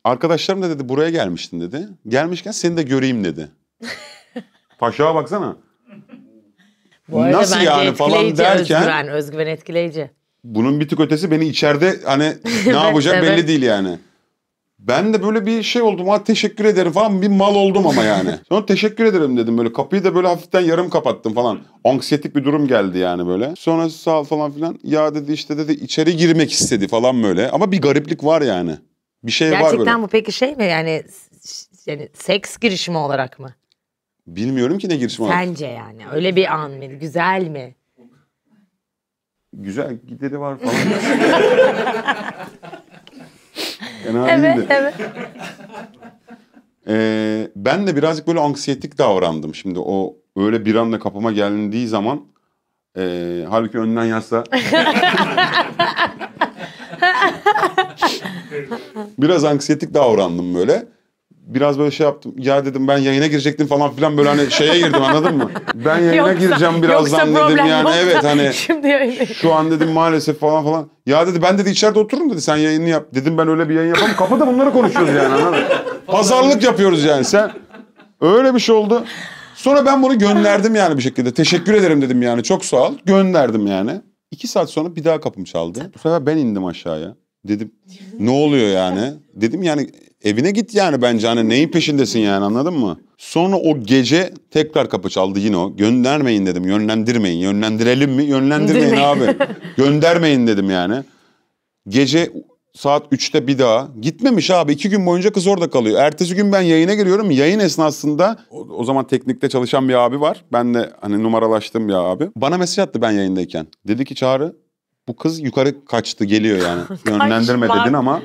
Arkadaşlarım da dedi buraya gelmiştin dedi. Gelmişken seni de göreyim dedi. Paşağa baksana. Bu arada Nasıl bence yani falan derken- Özgüven, özgüven etkileyici bunun bir tık ötesi beni içeride hani ne yapacak evet. belli değil yani. Ben de böyle bir şey oldum. Ha teşekkür ederim falan bir mal oldum ama yani. Sonra teşekkür ederim dedim böyle. Kapıyı da böyle hafiften yarım kapattım falan. Anksiyetik bir durum geldi yani böyle. Sonra sağ ol falan filan. Ya dedi işte dedi içeri girmek istedi falan böyle. Ama bir gariplik var yani. Bir şey Gerçekten var böyle. Gerçekten bu peki şey mi yani yani seks girişimi olarak mı? Bilmiyorum ki ne girişimi olarak. Sence yani öyle bir an mı? Güzel mi? güzel gideri var falan. Fena evet, Evet. Ee, ben de birazcık böyle anksiyetik davrandım. Şimdi o öyle bir anda kapıma geldiği zaman e, halbuki önden yazsa biraz anksiyetik davrandım böyle biraz böyle şey yaptım. Ya dedim ben yayına girecektim falan filan böyle hani şeye girdim anladın mı? Ben yayına yoksa, gireceğim birazdan dedim yani yoksa, evet hani şimdi şu an dedim maalesef falan falan. Ya dedi ben dedi içeride otururum dedi sen yayını yap. Dedim ben öyle bir yayın yapamam. Kapıda bunları konuşuyoruz yani anladın mı? Pazarlık yapıyoruz yani sen. Öyle bir şey oldu. Sonra ben bunu gönderdim yani bir şekilde. Teşekkür ederim dedim yani çok sağ ol. Gönderdim yani. İki saat sonra bir daha kapım çaldı. Bu sefer ben indim aşağıya. Dedim ne oluyor yani? Dedim yani Evine git yani bence hani neyin peşindesin yani anladın mı? Sonra o gece tekrar kapı çaldı yine o. Göndermeyin dedim yönlendirmeyin. Yönlendirelim mi? Yönlendirmeyin abi. Göndermeyin dedim yani. Gece saat 3'te bir daha. Gitmemiş abi. iki gün boyunca kız orada kalıyor. Ertesi gün ben yayına giriyorum. Yayın esnasında o, o zaman teknikte çalışan bir abi var. Ben de hani numaralaştım ya abi. Bana mesaj attı ben yayındayken. Dedi ki Çağrı bu kız yukarı kaçtı geliyor yani. Yönlendirme dedin ama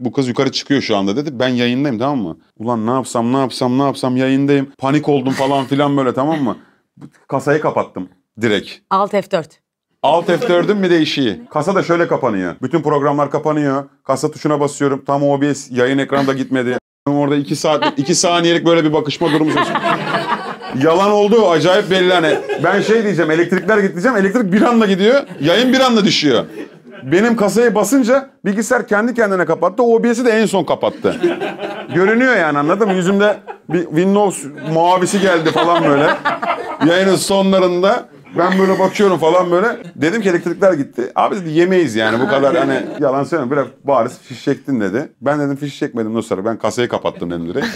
bu kız yukarı çıkıyor şu anda dedi. Ben yayındayım tamam mı? Ulan ne yapsam ne yapsam ne yapsam yayındayım. Panik oldum falan filan böyle tamam mı? Kasayı kapattım direkt. Alt F4. Alt F4'ün bir değişiği. Kasa da şöyle kapanıyor. Bütün programlar kapanıyor. Kasa tuşuna basıyorum. Tam OBS yayın ekranda gitmedi. Orada iki saat, iki saniyelik böyle bir bakışma durumu söz Yalan oldu acayip belli hani. Ben şey diyeceğim elektrikler gideceğim Elektrik bir anda gidiyor. Yayın bir anda düşüyor. Benim kasayı basınca bilgisayar kendi kendine kapattı. OBS'i de en son kapattı. Görünüyor yani anladın mı? Yüzümde bir Windows mavisi geldi falan böyle. Yayının sonlarında ben böyle bakıyorum falan böyle. Dedim ki elektrikler gitti. Abi dedi yemeyiz yani bu kadar hani yalan söyleme. Biraz bariz fiş çektin dedi. Ben dedim fiş çekmedim nasıl Ben kasayı kapattım dedim direkt.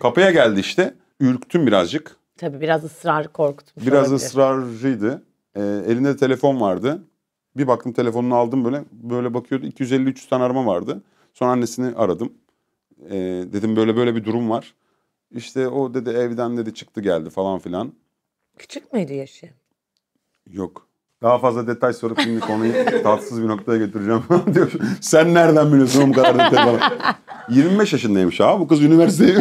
Kapıya geldi işte. Ürktüm birazcık. Tabii biraz ısrar korktum. Biraz ısrarcıydı. Ee, elinde telefon vardı. Bir baktım telefonunu aldım böyle. Böyle bakıyordu 250-300 tane arama vardı. Sonra annesini aradım. Ee, dedim böyle böyle bir durum var. İşte o dedi evden dedi çıktı geldi falan filan. Küçük müydü yaşı? Yok. Daha fazla detay sorup şimdi konuyu tatsız bir noktaya götüreceğim diyor. Sen nereden biliyorsun bu kadar detay falan. 25 yaşındaymış ha bu kız üniversiteye.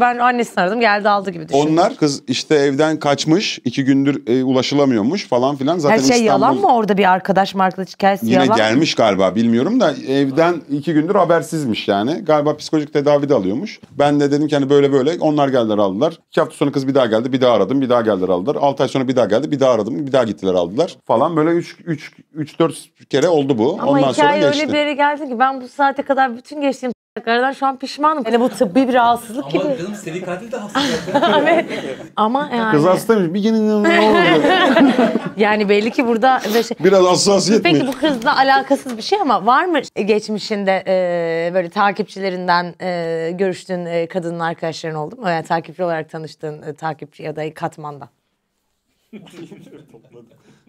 ben annesini aradım geldi aldı gibi düşündüm. Onlar kız işte evden kaçmış iki gündür e, ulaşılamıyormuş falan filan. Zaten Her şey İstanbul... yalan mı orada bir arkadaş markalı hikayesi Yine yalan Yine gelmiş galiba bilmiyorum da evden iki gündür habersizmiş yani. Galiba psikolojik tedavi de alıyormuş. Ben de dedim ki hani böyle böyle onlar geldiler aldılar. İki hafta sonra kız bir daha geldi bir daha aradım bir daha geldiler aldılar. Altı ay sonra bir daha geldi. Bir daha aradım. Bir daha gittiler aldılar falan. Böyle 3 3 3 4 kere oldu bu. Ama Ondan sonra öyle bir yere geldi ki ben bu saate kadar bütün geçtiğim Tekrardan şu an pişmanım. Yani bu tıbbi bir rahatsızlık Ama gibi. Ama canım seri katil de hasta. Ama yani. Kız hastaymış. Bir gelin ne oldu? yani belli ki burada. Şey... Biraz hassasiyet Peki, mi? Peki bu kızla alakasız bir şey ama var mı geçmişinde e, böyle takipçilerinden e, görüştüğün e, kadının arkadaşların oldu mu? Yani takipçi olarak tanıştığın e, takipçi ya da katmanda.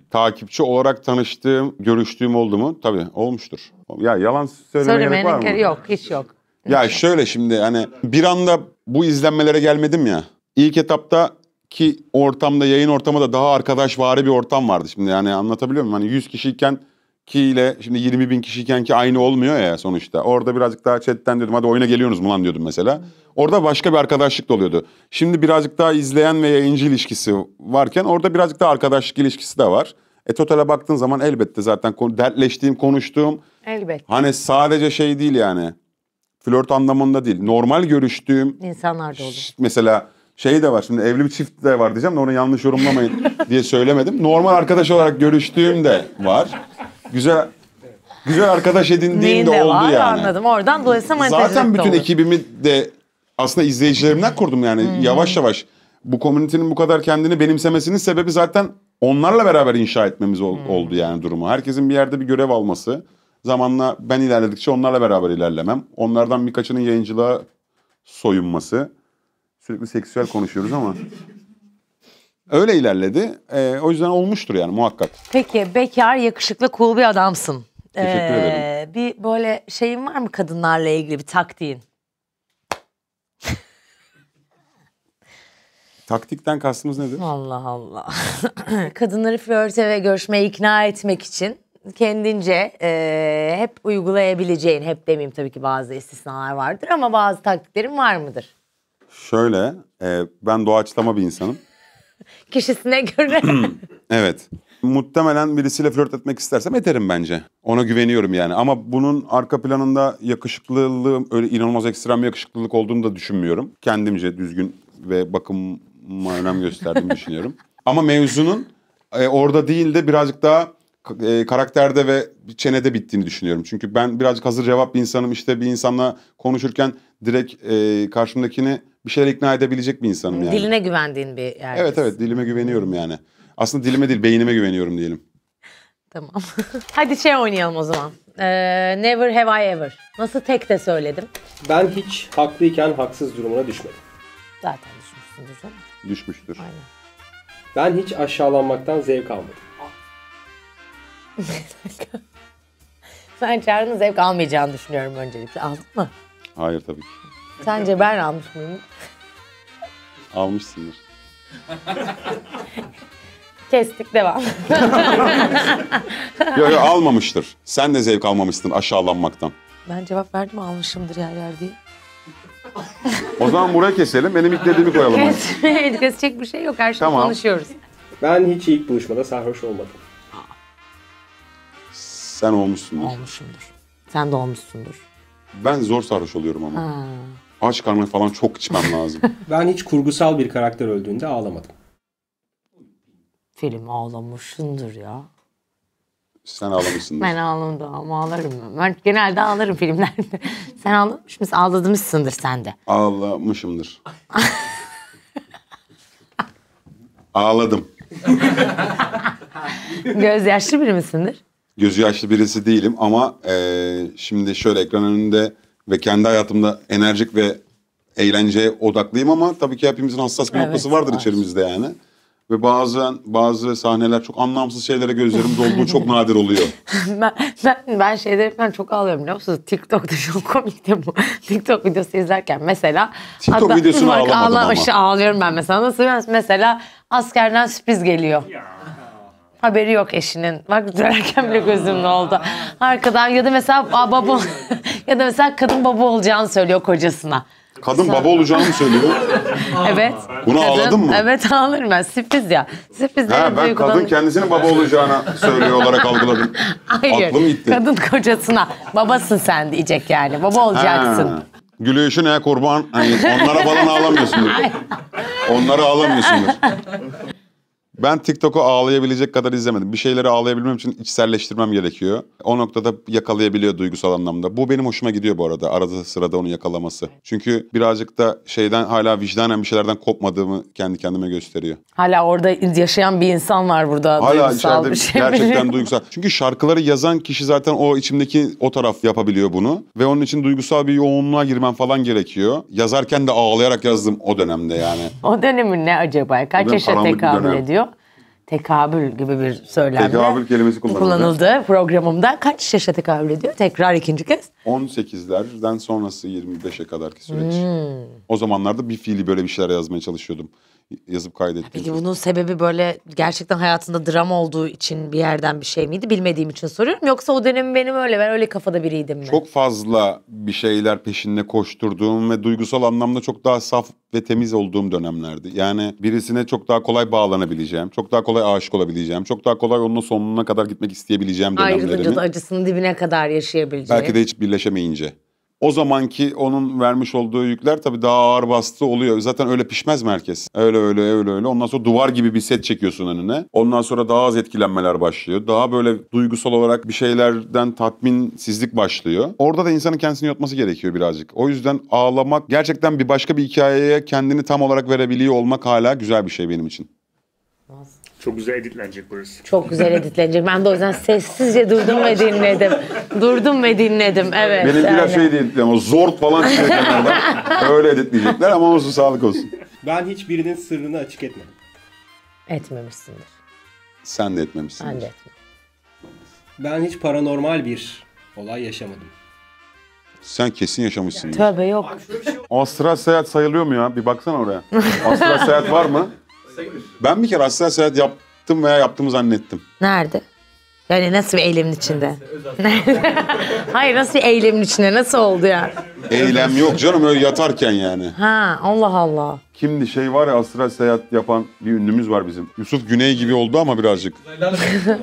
Takipçi olarak tanıştığım, görüştüğüm oldu mu? Tabii olmuştur. Ya yalan söylemeye gerek var mı? yok, hiç yok. Ya şöyle şimdi hani bir anda bu izlenmelere gelmedim ya. İlk etapta ki ortamda, yayın ortamı da daha arkadaşvari bir ortam vardı. Şimdi yani anlatabiliyor muyum? Hani 100 kişiyken ile şimdi 20 bin kişiyken ki aynı olmuyor ya sonuçta. Orada birazcık daha chatten diyordum hadi oyuna geliyorsunuz mu lan diyordum mesela. Orada başka bir arkadaşlık da oluyordu. Şimdi birazcık daha izleyen ve yayıncı ilişkisi varken orada birazcık daha arkadaşlık ilişkisi de var. E totale baktığın zaman elbette zaten dertleştiğim, konuştuğum. Elbette. Hani sadece şey değil yani. Flört anlamında değil. Normal görüştüğüm. insanlar da olur. Mesela şey de var şimdi evli bir çift de var diyeceğim de onu yanlış yorumlamayın diye söylemedim. Normal arkadaş olarak görüştüğüm de var güzel güzel arkadaş edindiğim de, oldu var, yani. Anladım. Oradan dolayısıyla manitecilik Zaten bütün de ekibimi de aslında izleyicilerimden kurdum yani hmm. yavaş yavaş. Bu komünitenin bu kadar kendini benimsemesinin sebebi zaten onlarla beraber inşa etmemiz ol, hmm. oldu yani durumu. Herkesin bir yerde bir görev alması. Zamanla ben ilerledikçe onlarla beraber ilerlemem. Onlardan birkaçının yayıncılığa soyunması. Sürekli seksüel konuşuyoruz ama Öyle ilerledi. E, o yüzden olmuştur yani muhakkak. Peki bekar, yakışıklı, cool bir adamsın. Teşekkür ee, ederim. Bir böyle şeyin var mı kadınlarla ilgili bir taktiğin? Taktikten kastımız nedir? Allah Allah. Kadınları flörte ve görüşmeye ikna etmek için kendince e, hep uygulayabileceğin, hep demeyeyim tabii ki bazı istisnalar vardır ama bazı taktiklerin var mıdır? Şöyle, e, ben doğaçlama bir insanım. Kişisine göre. evet. Muhtemelen birisiyle flört etmek istersem ederim bence. Ona güveniyorum yani. Ama bunun arka planında yakışıklılığım öyle inanılmaz ekstrem bir yakışıklılık olduğunu da düşünmüyorum. Kendimce düzgün ve bakıma önem gösterdiğimi düşünüyorum. Ama mevzunun e, orada değil de birazcık daha e, karakterde ve çenede bittiğini düşünüyorum. Çünkü ben birazcık hazır cevap bir insanım. İşte bir insanla konuşurken direkt e, karşımdakini bir şeyler ikna edebilecek bir insanım yani. Diline güvendiğin bir yer. Evet evet dilime güveniyorum yani. Aslında dilime değil beynime güveniyorum diyelim. Tamam. Hadi şey oynayalım o zaman. Ee, never have I ever. Nasıl tek de söyledim. Ben hiç haklıyken haksız durumuna düşmedim. Zaten düşmüşsündür canım. Düşmüştür. Aynen. Ben hiç aşağılanmaktan zevk almadım. ben Çağrı'nın zevk almayacağını düşünüyorum öncelikle. Aldın mı? Hayır tabii ki. Sence ben almış mıyım? Almışsındır. Kestik devam. Yok yok almamıştır. Sen de zevk almamışsın aşağılanmaktan. Ben cevap verdim almışımdır yer yer diye. O zaman buraya keselim. Benim ilk dediğimi koyalım. Kesmeye kesecek bir şey yok. Her şeyi Tamam. konuşuyoruz. Ben hiç ilk buluşmada sarhoş olmadım. Sen olmuşsundur. Olmuşumdur. Sen de olmuşsundur. Ben zor sarhoş oluyorum ama. Ha aç karnına falan çok içmem lazım. ben hiç kurgusal bir karakter öldüğünde ağlamadım. Film ağlamışsındır ya. Sen ağlamışsın. ben ağlamadım ama ağlarım. Ben genelde ağlarım filmlerde. sen ağlamış mısın? Ağlamışsındır sen de. Ağlamışımdır. Ağladım. Göz yaşlı biri misindir? Gözü yaşlı birisi değilim ama e, şimdi şöyle ekran önünde ve kendi hayatımda enerjik ve eğlenceye odaklıyım ama tabii ki hepimizin hassas bir evet, noktası vardır var. içerimizde yani. Ve bazen bazı sahneler çok anlamsız şeylere gözlerim dolduğu çok nadir oluyor. ben, ben, ben şeyleri ben çok ağlıyorum biliyor musunuz? TikTok'ta çok komikti bu. TikTok videosu izlerken mesela. TikTok adam, videosunu ağlamadın ağla, ama. Ağlıyorum ben mesela. Nasıl? Mesela askerden sürpriz geliyor. Ya. Haberi yok eşinin. Bak dönerken bile gözümün oldu. Arkadan ya da mesela baba ya da mesela kadın baba olacağını söylüyor kocasına. Kadın baba olacağını mı söylüyor? evet. Bunu kadın, ağladın mı? Evet ağlarım ben. Sürpriz ya. Sürpriz He, ben kadın olan... kendisinin baba olacağını söylüyor olarak algıladım. Hayır. Aklım gitti. Kadın kocasına babasın sen diyecek yani. Baba olacaksın. Ha. Gülüşüne kurban. Hani onlara falan ağlamıyorsundur. Onlara ağlamıyorsundur. Ben TikTok'u ağlayabilecek kadar izlemedim. Bir şeyleri ağlayabilmem için içselleştirmem gerekiyor. O noktada yakalayabiliyor duygusal anlamda. Bu benim hoşuma gidiyor bu arada. Arada sırada onu yakalaması. Çünkü birazcık da şeyden hala vicdanen bir şeylerden kopmadığımı kendi kendime gösteriyor. Hala orada yaşayan bir insan var burada. Hala duygusal içeride bir şey gerçekten biliyor. duygusal. Çünkü şarkıları yazan kişi zaten o içimdeki o taraf yapabiliyor bunu. Ve onun için duygusal bir yoğunluğa girmen falan gerekiyor. Yazarken de ağlayarak yazdım o dönemde yani. o dönemin ne acaba? Kaç yaşa tekabül ediyor? tekabül gibi bir söylemle tekabül kelimesi kullanıldı. programımda. Kaç yaşa tekabül ediyor? Tekrar ikinci kez. 18'lerden sonrası 25'e kadarki süreç. Hmm. O zamanlarda bir fiili böyle bir şeyler yazmaya çalışıyordum yazıp kaydettiğim. Peki bunun sebebi böyle gerçekten hayatında dram olduğu için bir yerden bir şey miydi bilmediğim için soruyorum. Yoksa o dönem benim öyle ben öyle kafada biriydim mi? Çok fazla bir şeyler peşinde koşturduğum ve duygusal anlamda çok daha saf ve temiz olduğum dönemlerdi. Yani birisine çok daha kolay bağlanabileceğim, çok daha kolay aşık olabileceğim, çok daha kolay onunla sonuna kadar gitmek isteyebileceğim dönemlerimi. Ayrılınca da acısının dibine kadar yaşayabileceğim. Belki de hiç birleşemeyince o zamanki onun vermiş olduğu yükler tabii daha ağır bastı oluyor. Zaten öyle pişmez merkez. Öyle öyle öyle öyle. Ondan sonra duvar gibi bir set çekiyorsun önüne. Ondan sonra daha az etkilenmeler başlıyor. Daha böyle duygusal olarak bir şeylerden tatminsizlik başlıyor. Orada da insanın kendisini yutması gerekiyor birazcık. O yüzden ağlamak gerçekten bir başka bir hikayeye kendini tam olarak verebiliyor olmak hala güzel bir şey benim için. Nasıl? Çok güzel editlenecek burası. Çok güzel editlenecek. Ben de o yüzden sessizce durdum ve dinledim. Durdum ve dinledim. Evet. Benim biraz yani. şey editleyeceğim. zor falan çıkacak kenardan. Öyle editleyecekler ama olsun sağlık olsun. Ben hiçbirinin sırrını açık etmedim. Etmemişsindir. Sen de etmemişsin. Ben de etmedim. Ben hiç paranormal bir olay yaşamadım. Sen kesin yaşamışsın. Tövbe yok. Astral seyahat sayılıyor mu ya? Bir baksana oraya. Astral seyahat var mı? Ben bir kere astral seyahat yaptım veya yaptığımı zannettim. Nerede? Yani nasıl bir eylemin içinde? Hayır nasıl bir eylemin içinde? Nasıl oldu yani? Eylem yok canım öyle yatarken yani. Ha Allah Allah. Kimdi şey var ya astral seyahat yapan bir ünlümüz var bizim. Yusuf Güney gibi oldu ama birazcık.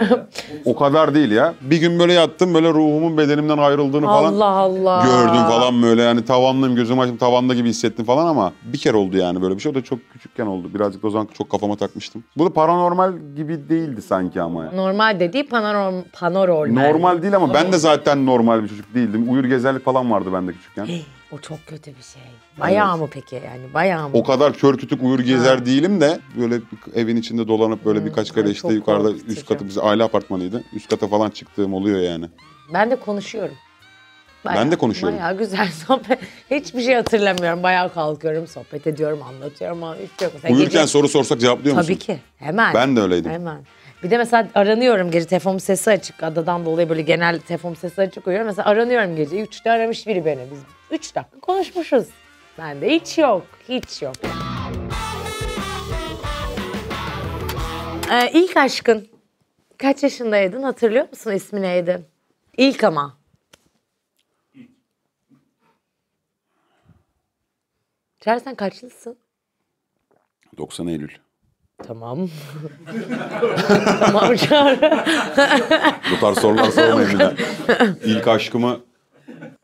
o kadar değil ya. Bir gün böyle yattım böyle ruhumun bedenimden ayrıldığını falan Allah Allah. gördüm falan böyle. Yani tavanlıyım gözüm açtım tavanda gibi hissettim falan ama bir kere oldu yani böyle bir şey. O da çok küçükken oldu. Birazcık da o zaman çok kafama takmıştım. Bu da paranormal gibi değildi sanki ama. Yani. Normal dediği panorom, panorormal. Normal değil ama ben de zaten normal bir çocuk değildim. Uyur gezerlik falan vardı bende küçükken. O çok kötü bir şey. Bayağı evet. mı peki yani bayağı mı? O kadar kör kütük uyur gezer ha. değilim de böyle evin içinde dolanıp böyle hmm. birkaç kere işte yukarıda üst katı biz aile apartmanıydı. Üst kata falan çıktığım oluyor yani. Ben de konuşuyorum. Bayağı, ben de konuşuyorum. Bayağı güzel sohbet. Hiçbir şey hatırlamıyorum. Bayağı kalkıyorum, sohbet ediyorum, anlatıyorum. ama Hiç yok. Uyurken gece... soru sorsak cevaplıyor musun? Tabii ki. Hemen. Ben de öyleydim. Hemen. Bir de mesela aranıyorum gece telefonum sesi açık. Adadan dolayı böyle genel telefonum sesi açık uyuyorum. Mesela aranıyorum gece. Üçte aramış biri beni. Biz üç dakika konuşmuşuz. Ben de hiç yok. Hiç yok. Ee, ilk aşkın. Kaç yaşındaydın hatırlıyor musun ismi neydi? İlk ama. Çağrı sen kaçlısın? 90 Eylül. Tamam. tamam Çağrı. Bu tarz sorular sormayın bir İlk aşkımı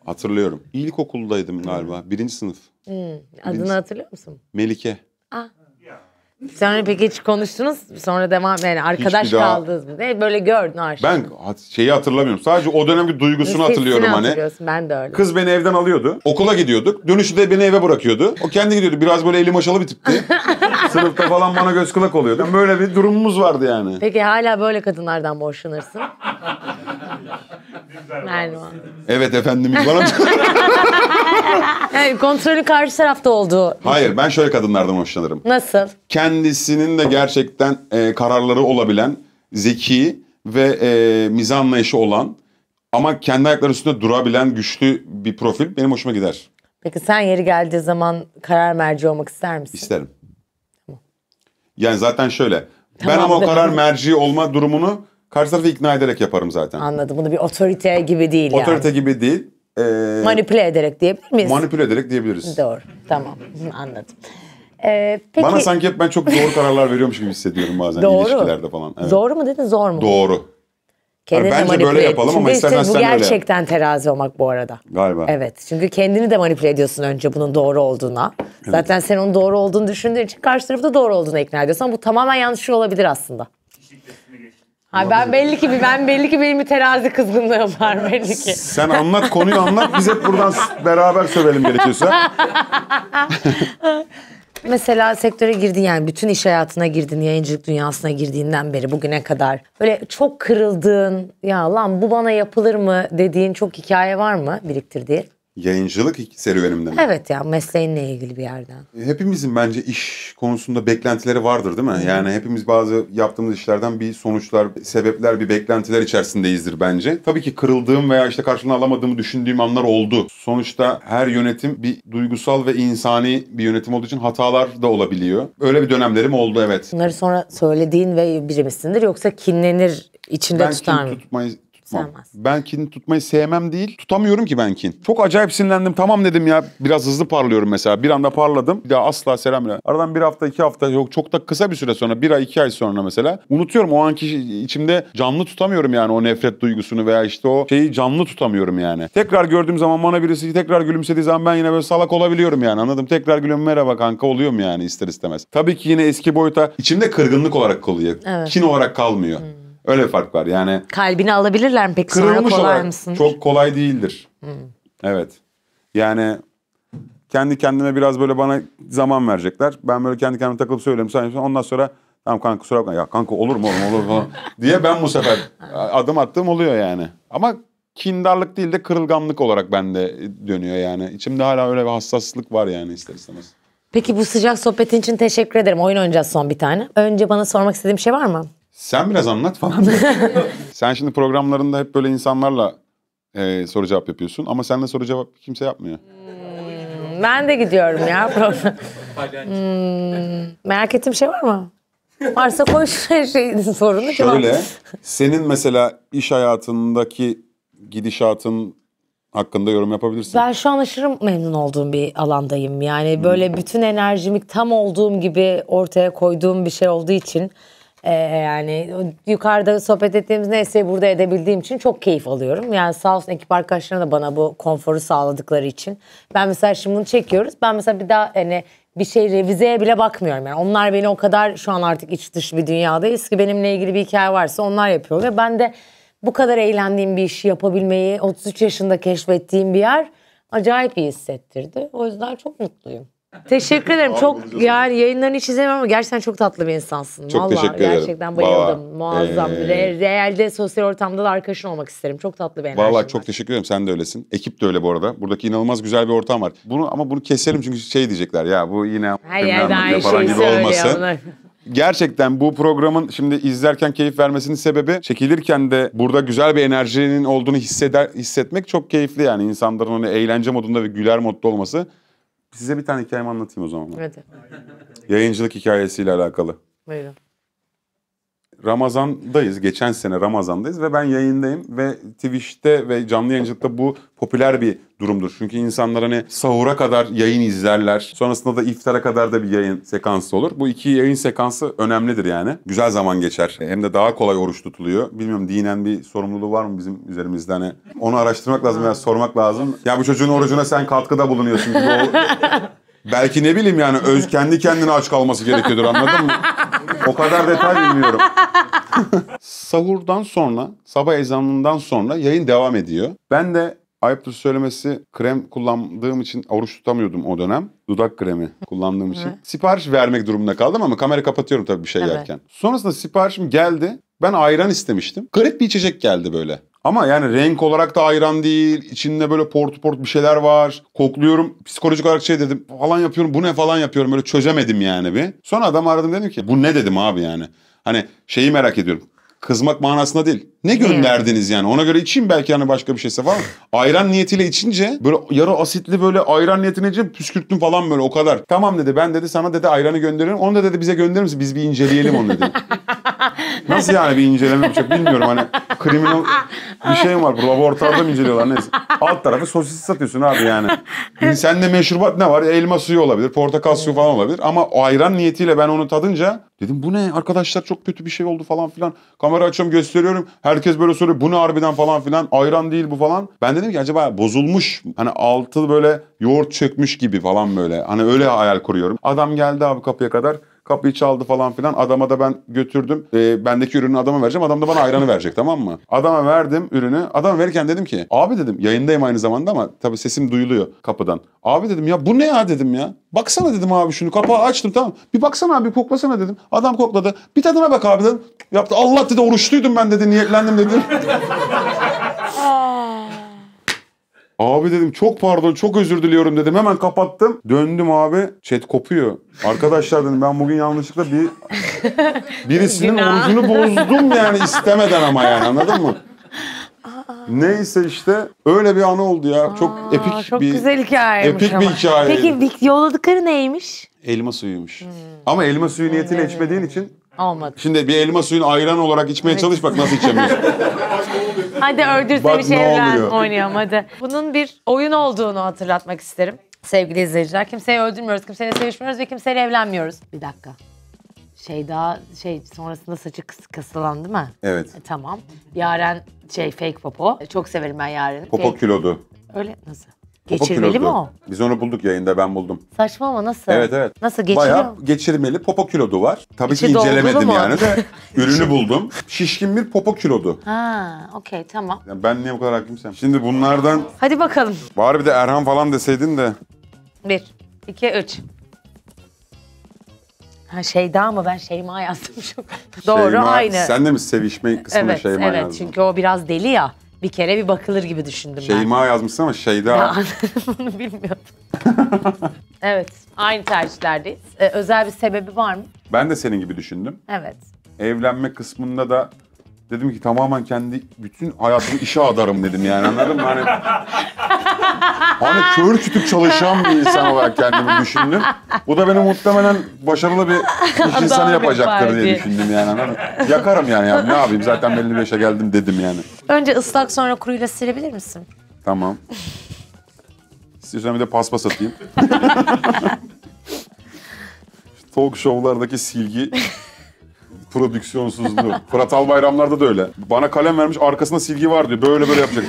hatırlıyorum. İlkokuldaydım galiba. Birinci sınıf. Hmm. Adını Birinci... hatırlıyor musun? Melike. Sonra peki hiç konuştunuz sonra devam yani arkadaş Hiçbir daha- kaldınız mı? Ne böyle gördün aşağı. Ben şeyi hatırlamıyorum. Sadece o dönemki duygusunu hatırlıyorum hani. Ben de öyle. Kız beni evden alıyordu. Okula gidiyorduk. Dönüşü de beni eve bırakıyordu. O kendi gidiyordu. Biraz böyle eli maşalı bir tipti. Sınıfta falan bana göz kulak oluyordu. Böyle bir durumumuz vardı yani. Peki hala böyle kadınlardan mı Merhaba. Evet efendim. bana... yani kontrolü karşı tarafta olduğu. Hayır ben şöyle kadınlardan hoşlanırım. Nasıl? Kendisinin de gerçekten e, kararları olabilen, zeki ve e, mizah anlayışı olan ama kendi ayakları üstünde durabilen güçlü bir profil benim hoşuma gider. Peki sen yeri geldiği zaman karar merci olmak ister misin? İsterim. Yani zaten şöyle. Tamam, ben ama o karar merci olma durumunu Karşı tarafı ikna ederek yaparım zaten. Anladım. Bunu bir otorite gibi değil otorite yani. Otorite gibi değil. Ee, manipüle ederek diyebilir miyiz? Manipüle ederek diyebiliriz. Doğru. Tamam. Anladım. Ee, peki... Bana sanki hep ben çok doğru kararlar veriyormuş gibi hissediyorum bazen doğru. ilişkilerde falan. Evet. Doğru mu dedin zor mu? Doğru. Kendini yani bence böyle yapalım çünkü ama işte istersen bu gerçekten terazi olmak bu arada. Galiba. Evet çünkü kendini de manipüle ediyorsun önce bunun doğru olduğuna. Evet. Zaten sen onun doğru olduğunu düşündüğün için karşı tarafı da doğru olduğuna ikna ediyorsun. Ama bu tamamen yanlış olabilir aslında. Ha ben belli ki ben belli ki benim bir terazi kızgınlığım var belli ki. Sen anlat konuyu anlat biz hep buradan beraber sövelim gerekiyorsa. Mesela sektöre girdin yani bütün iş hayatına girdin, yayıncılık dünyasına girdiğinden beri bugüne kadar böyle çok kırıldığın, ya lan bu bana yapılır mı dediğin çok hikaye var mı biriktirdiğin? Yayıncılık serüvenimden. Evet ya mesleğinle ilgili bir yerden. E, hepimizin bence iş konusunda beklentileri vardır değil mi? Hı. Yani hepimiz bazı yaptığımız işlerden bir sonuçlar, sebepler, bir beklentiler içerisindeyizdir bence. Tabii ki kırıldığım veya işte karşılığını alamadığımı düşündüğüm anlar oldu. Sonuçta her yönetim bir duygusal ve insani bir yönetim olduğu için hatalar da olabiliyor. Öyle bir dönemlerim oldu evet. Bunları sonra söylediğin ve biri misindir yoksa kinlenir içinde ben tutar mı? Ben Sevmez. Ben kin tutmayı sevmem değil. Tutamıyorum ki ben kin. Çok acayip sinirlendim. Tamam dedim ya. Biraz hızlı parlıyorum mesela. Bir anda parladım. Bir daha asla selamla. Aradan bir hafta iki hafta yok. Çok da kısa bir süre sonra. Bir ay iki ay sonra mesela. Unutuyorum. O anki içimde canlı tutamıyorum yani o nefret duygusunu veya işte o şeyi canlı tutamıyorum yani. Tekrar gördüğüm zaman bana birisi tekrar gülümsediği zaman ben yine böyle salak olabiliyorum yani. Anladım. Tekrar gülüm merhaba kanka oluyorum yani ister istemez. Tabii ki yine eski boyuta içimde kırgınlık olarak kalıyor. Evet. Kin olarak kalmıyor. Hmm. Öyle fark var yani. Kalbini alabilirler mi peki sonra kolay mısın? Çok kolay değildir. Hmm. Evet. Yani kendi kendime biraz böyle bana zaman verecekler. Ben böyle kendi kendime takılıp söylerim. Sadece ondan sonra tamam kanka kusura bakma ya kanka olur mu olur mu olur mu diye ben bu sefer adım attığım oluyor yani. Ama kindarlık değil de kırılganlık olarak bende dönüyor yani. İçimde hala öyle bir hassaslık var yani ister istemez. Peki bu sıcak sohbetin için teşekkür ederim. Oyun oynayacağız son bir tane. Önce bana sormak istediğim şey var mı? Sen biraz anlat falan. Sen şimdi programlarında hep böyle insanlarla e, soru cevap yapıyorsun ama senle soru cevap kimse yapmıyor. Hmm, ben de gidiyorum ya. hmm, merak ettiğim şey var mı? Varsa koy şey, şey, sorunu. Şöyle, senin mesela iş hayatındaki gidişatın hakkında yorum yapabilirsin. Ben şu an aşırı memnun olduğum bir alandayım. Yani böyle hmm. bütün enerjimi tam olduğum gibi ortaya koyduğum bir şey olduğu için ee, yani yukarıda sohbet ettiğimiz neyse burada edebildiğim için çok keyif alıyorum. Yani sağ olsun ekip arkadaşlarına da bana bu konforu sağladıkları için. Ben mesela şimdi bunu çekiyoruz. Ben mesela bir daha hani bir şey revizeye bile bakmıyorum. Yani onlar beni o kadar şu an artık iç dış bir dünyadayız ki benimle ilgili bir hikaye varsa onlar yapıyor. Ve ben de bu kadar eğlendiğim bir işi yapabilmeyi 33 yaşında keşfettiğim bir yer acayip iyi hissettirdi. O yüzden çok mutluyum. Teşekkür ederim. çok yani yayınlarını hiç izlemem ama gerçekten çok tatlı bir insansın. Çok Vallahi, teşekkür ederim. Gerçekten bayıldım. Vallahi, Muazzam. Ee... Re- realde sosyal ortamda da arkadaşın olmak isterim. Çok tatlı bir enerjin Valla çok teşekkür ederim. Sen de öylesin. Ekip de öyle bu arada. Buradaki inanılmaz güzel bir ortam var. Bunu ama bunu keselim çünkü şey diyecekler ya bu yine her yerde aynı şeyi söylüyor. Gerçekten bu programın şimdi izlerken keyif vermesinin sebebi çekilirken de burada güzel bir enerjinin olduğunu hisseder, hissetmek çok keyifli yani insanların onu hani eğlence modunda ve güler modda olması Size bir tane hikayemi anlatayım o zaman. Hadi. Yayıncılık hikayesiyle alakalı. Buyurun. Ramazan'dayız. Geçen sene Ramazan'dayız ve ben yayındayım ve Twitch'te ve canlı yayıncılıkta bu popüler bir durumdur. Çünkü insanlar hani sahura kadar yayın izlerler. Sonrasında da iftara kadar da bir yayın sekansı olur. Bu iki yayın sekansı önemlidir yani. Güzel zaman geçer. Hem de daha kolay oruç tutuluyor. Bilmiyorum dinen bir sorumluluğu var mı bizim üzerimizde hani? Onu araştırmak lazım veya sormak lazım. Ya bu çocuğun orucuna sen katkıda bulunuyorsun gibi. Belki ne bileyim yani öz kendi kendine aç kalması gerekiyordur anladın mı? o kadar detay bilmiyorum. Sahurdan sonra, sabah ezanından sonra yayın devam ediyor. Ben de ayıptır söylemesi krem kullandığım için oruç tutamıyordum o dönem. Dudak kremi kullandığım için. Sipariş vermek durumunda kaldım ama kamera kapatıyorum tabii bir şey Evet. yerken. Sonrasında siparişim geldi. Ben ayran istemiştim. Garip bir içecek geldi böyle. Ama yani renk olarak da ayran değil. İçinde böyle portu port bir şeyler var. Kokluyorum. Psikolojik olarak şey dedim falan yapıyorum. Bu ne falan yapıyorum. Böyle çözemedim yani bir. Sonra adam aradım dedim ki bu ne dedim abi yani. Hani şeyi merak ediyorum. Kızmak manasında değil. Ne gönderdiniz yani? Ona göre içeyim belki hani başka bir şeyse falan. ayran niyetiyle içince böyle yarı asitli böyle ayran niyetine içince püskürttüm falan böyle o kadar. Tamam dedi ben dedi sana dedi ayranı gönderirim. Onu da dedi bize gönderir misin? Biz bir inceleyelim onu dedi. Nasıl yani bir inceleme çok şey bilmiyorum hani kriminal bir şey mi var? Bu laboratuvarda mı inceliyorlar neyse. Alt tarafı sosis satıyorsun abi yani. Hani Sen de meşrubat ne var? Elma suyu olabilir, portakal suyu falan olabilir. Ama o ayran niyetiyle ben onu tadınca dedim bu ne arkadaşlar çok kötü bir şey oldu falan filan. Kamera açıyorum gösteriyorum. Her herkes böyle soruyor bu ne harbiden falan filan ayran değil bu falan. Ben dedim ki acaba bozulmuş hani altı böyle yoğurt çökmüş gibi falan böyle. Hani öyle hayal kuruyorum. Adam geldi abi kapıya kadar Kapıyı çaldı falan filan. Adama da ben götürdüm. E, bendeki ürünü adama vereceğim. Adam da bana ayranı verecek tamam mı? Adama verdim ürünü. Adam verirken dedim ki abi dedim yayındayım aynı zamanda ama tabii sesim duyuluyor kapıdan. Abi dedim ya bu ne ya dedim ya. Baksana dedim abi şunu kapağı açtım tamam. Bir baksana abi koklasana dedim. Adam kokladı. Bir tadına bak abi dedim. Yaptı Allah dedi oruçluydum ben dedi niyetlendim dedi. Abi dedim çok pardon çok özür diliyorum dedim. Hemen kapattım. Döndüm abi chat kopuyor. Arkadaşlar dedim ben bugün yanlışlıkla bir birisinin Günah. orucunu bozdum yani istemeden ama yani anladın mı? Neyse işte öyle bir an oldu ya. çok Aa, epik çok bir güzel hikayeymiş epik ama. bir hikaye. Peki yolladıkları neymiş? Elma suyuymuş. Hmm. Ama elma suyu niyetiyle ee. içmediğin için Olmadı. Şimdi bir elma suyun ayran olarak içmeye evet. çalış bak nasıl içemiyorsun. hadi öldürse bir şeyler oynayalım hadi. Bunun bir oyun olduğunu hatırlatmak isterim sevgili izleyiciler. Kimseyi öldürmüyoruz, kimseyle sevişmiyoruz ve kimseyle evlenmiyoruz. Bir dakika. Şey daha şey sonrasında saçı kıs kısılan değil mi? Evet. E, tamam. Yaren şey fake popo. Çok severim ben Yaren'i. Popo fake. kilodu. Öyle nasıl? Geçirmeli mi o? Biz onu bulduk yayında ben buldum. Saçma ama nasıl? Evet evet. Nasıl geçiriyor? Bayağı geçirmeli popo kilodu var. Tabii İçi ki incelemedim yani de ürünü buldum. Şişkin bir popo kilodu. Ha okey tamam. Yani ben niye bu kadar hakimsem? Şimdi bunlardan Hadi bakalım. var bir de Erhan falan deseydin de. Bir, iki, üç. Ha Şeyda mı? Ben Şeyma yazdım. Doğru Şeyma- aynı. Sen de mi sevişme kısmına evet, Şeyma evet yazdın? çünkü o biraz deli ya bir kere bir bakılır gibi düşündüm ben. Şeyma yazmışsın ama Şeyda. Bunu bilmiyordum. evet, aynı tercihlerdeyiz. Ee, özel bir sebebi var mı? Ben de senin gibi düşündüm. Evet. Evlenme kısmında da Dedim ki tamamen kendi bütün hayatımı işe adarım dedim yani anladın mı? Hani, hani kör kütük çalışan bir insan olarak kendimi düşündüm. Bu da beni muhtemelen başarılı bir iş insanı yapacaktır diye düşündüm yani anladın mı? Yakarım yani, yani ne yapayım zaten belli bir yaşa geldim dedim yani. Önce ıslak sonra kuruyla silebilir misin? Tamam. İstiyorsan bir de paspas atayım. Talk show'lardaki silgi prodüksiyonsuzluğu. Fırat bayramlarda da öyle. Bana kalem vermiş arkasında silgi var diyor. Böyle böyle yapacak.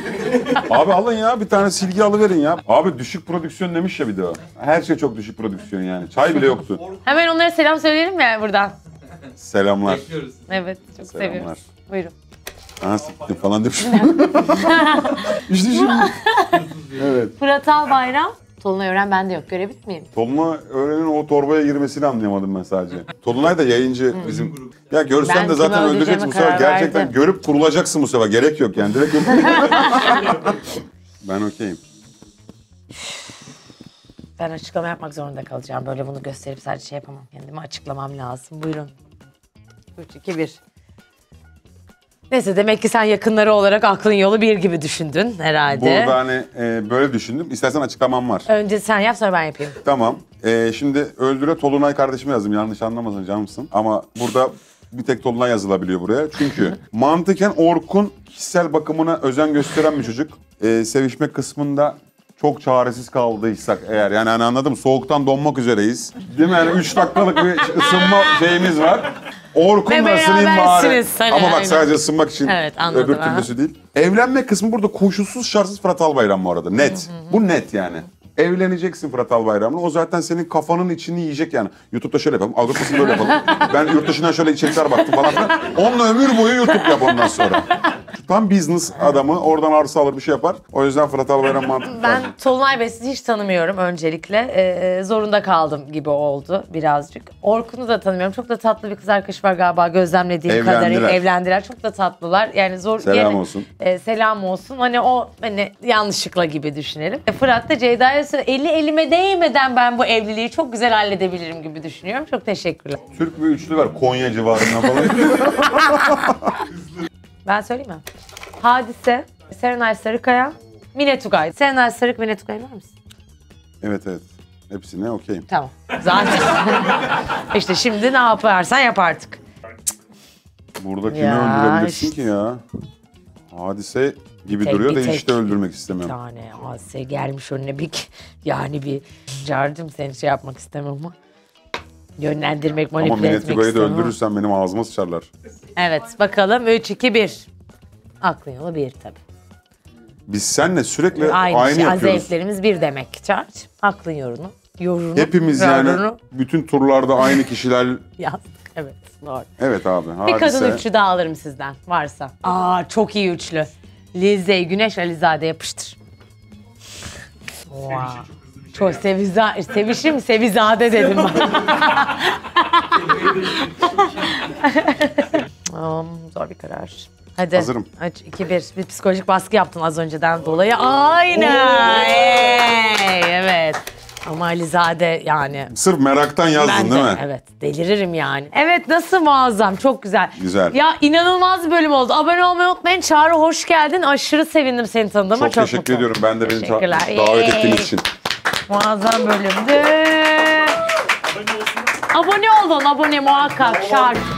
Abi alın ya bir tane silgi alıverin ya. Abi düşük prodüksiyon demiş ya bir de o. Her şey çok düşük prodüksiyon yani. Çay bile yoktu. Hemen onlara selam söyleyelim ya buradan. Selamlar. Bekliyoruz. Evet çok Selamlar. seviyoruz. Buyurun. Aha siktim falan demiş. İşte şimdi. evet. Fırat bayram. Tolunay Ören de yok. Görebit miyim? Tolunay Ören'in o torbaya girmesini anlayamadım ben sadece. Tolunay da yayıncı bizim. Ya görsen de zaten kime öldüreceksin bu sefer. Gerçekten verdim. görüp kurulacaksın bu sefer. Gerek yok yani. Direkt ben okeyim. Ben açıklama yapmak zorunda kalacağım. Böyle bunu gösterip sadece şey yapamam. Kendimi açıklamam lazım. Buyurun. 3, 2, 1. Neyse demek ki sen yakınları olarak aklın yolu bir gibi düşündün herhalde. Burada hani e, böyle düşündüm. İstersen açıklamam var. Önce sen yap sonra ben yapayım. Tamam. E, şimdi Öldüre Tolunay kardeşime yazdım. Yanlış anlamasın canımsın. Ama burada bir tek Tolunay yazılabiliyor buraya. Çünkü mantıken Orkun kişisel bakımına özen gösteren bir çocuk. E, sevişme kısmında çok çaresiz kaldıysak eğer yani hani anladım soğuktan donmak üzereyiz. Değil mi? Yani 3 dakikalık bir ısınma şeyimiz var. Orkun'la Ve ısınayım bari. Hani Ama bak aynen. sadece ısınmak için Evet, anladım, öbür türlüsü değil. Evlenme kısmı burada koşulsuz şartsız Fırat albayran bu arada. Net. Bu net yani. Evleneceksin Fırat Albayrak'la. O zaten senin kafanın içini yiyecek yani. YouTube'da şöyle yapalım. Algoritmasını böyle yapalım. ben yurt dışından şöyle içerikler baktım falan filan. Onunla ömür boyu YouTube yap ondan sonra. Tam business adamı. Oradan arsa alır bir şey yapar. O yüzden Fırat Albayrak mantıklı. Ben Tolunay Bey hiç tanımıyorum öncelikle. Ee, e, zorunda kaldım gibi oldu birazcık. Orkun'u da tanımıyorum. Çok da tatlı bir kız arkadaşı var galiba gözlemlediğim evlendiler. kadarıyla. Evlendiler. Çok da tatlılar. Yani zor. Selam gene, olsun. E, selam olsun. Hani o hani yanlışlıkla gibi düşünelim. E, Fırat da Ceyda'ya mesela eli elime değmeden ben bu evliliği çok güzel halledebilirim gibi düşünüyorum. Çok teşekkürler. Türk bir üçlü var Konya civarında falan. ben söyleyeyim mi? Hadise, Serenay Sarıkaya, Mine Tugay. Serenay Sarık, Mine Tugay var mısın? Evet evet. Hepsine okeyim. Tamam. Zaten. İşte şimdi ne yaparsan yap artık. Burada kimi Ya öldürebilirsin işte. ki ya? Hadise gibi tek, duruyor da tek, işte öldürmek istemiyorum. Bir tane Asya gelmiş önüne bir yani bir cardım seni şey yapmak istemem ama yönlendirmek, manipüle ama etmek istemem. Ama de öldürürsen benim ağzıma sıçarlar. Evet bakalım 3, 2, 1. Aklın yolu bir tabii. Biz senle sürekli aynı, şey, aynı şey, yapıyoruz. Zevklerimiz bir demek Çarç. Aklın yorunu. Yorunu. Hepimiz yani bütün turlarda aynı kişiler... Yazdık evet doğru. Evet abi. Hadise. Bir kadın üçlü daha alırım sizden varsa. Aa çok iyi üçlü. Lize'yi Güneş Alizade yapıştır. Wow. Çok seviza, sevişim sevizade dedim um, zor bir karar. Hadi. Hazırım. Aç 2 1. Bir psikolojik baskı yaptın az önceden dolayı. Aynen. Hey, evet. Ama Alizade yani. Sırf meraktan yazdın ben de, değil mi? Evet deliririm yani. Evet nasıl muazzam çok güzel. Güzel. Ya inanılmaz bir bölüm oldu. Abone olmayı unutmayın. Çağrı hoş geldin. Aşırı sevindim seni tanıdığıma. Çok, çok teşekkür mutlu. ediyorum ben de beni davet ettiğiniz için. Muazzam bölümdü. Abone olun abone muhakkak şart.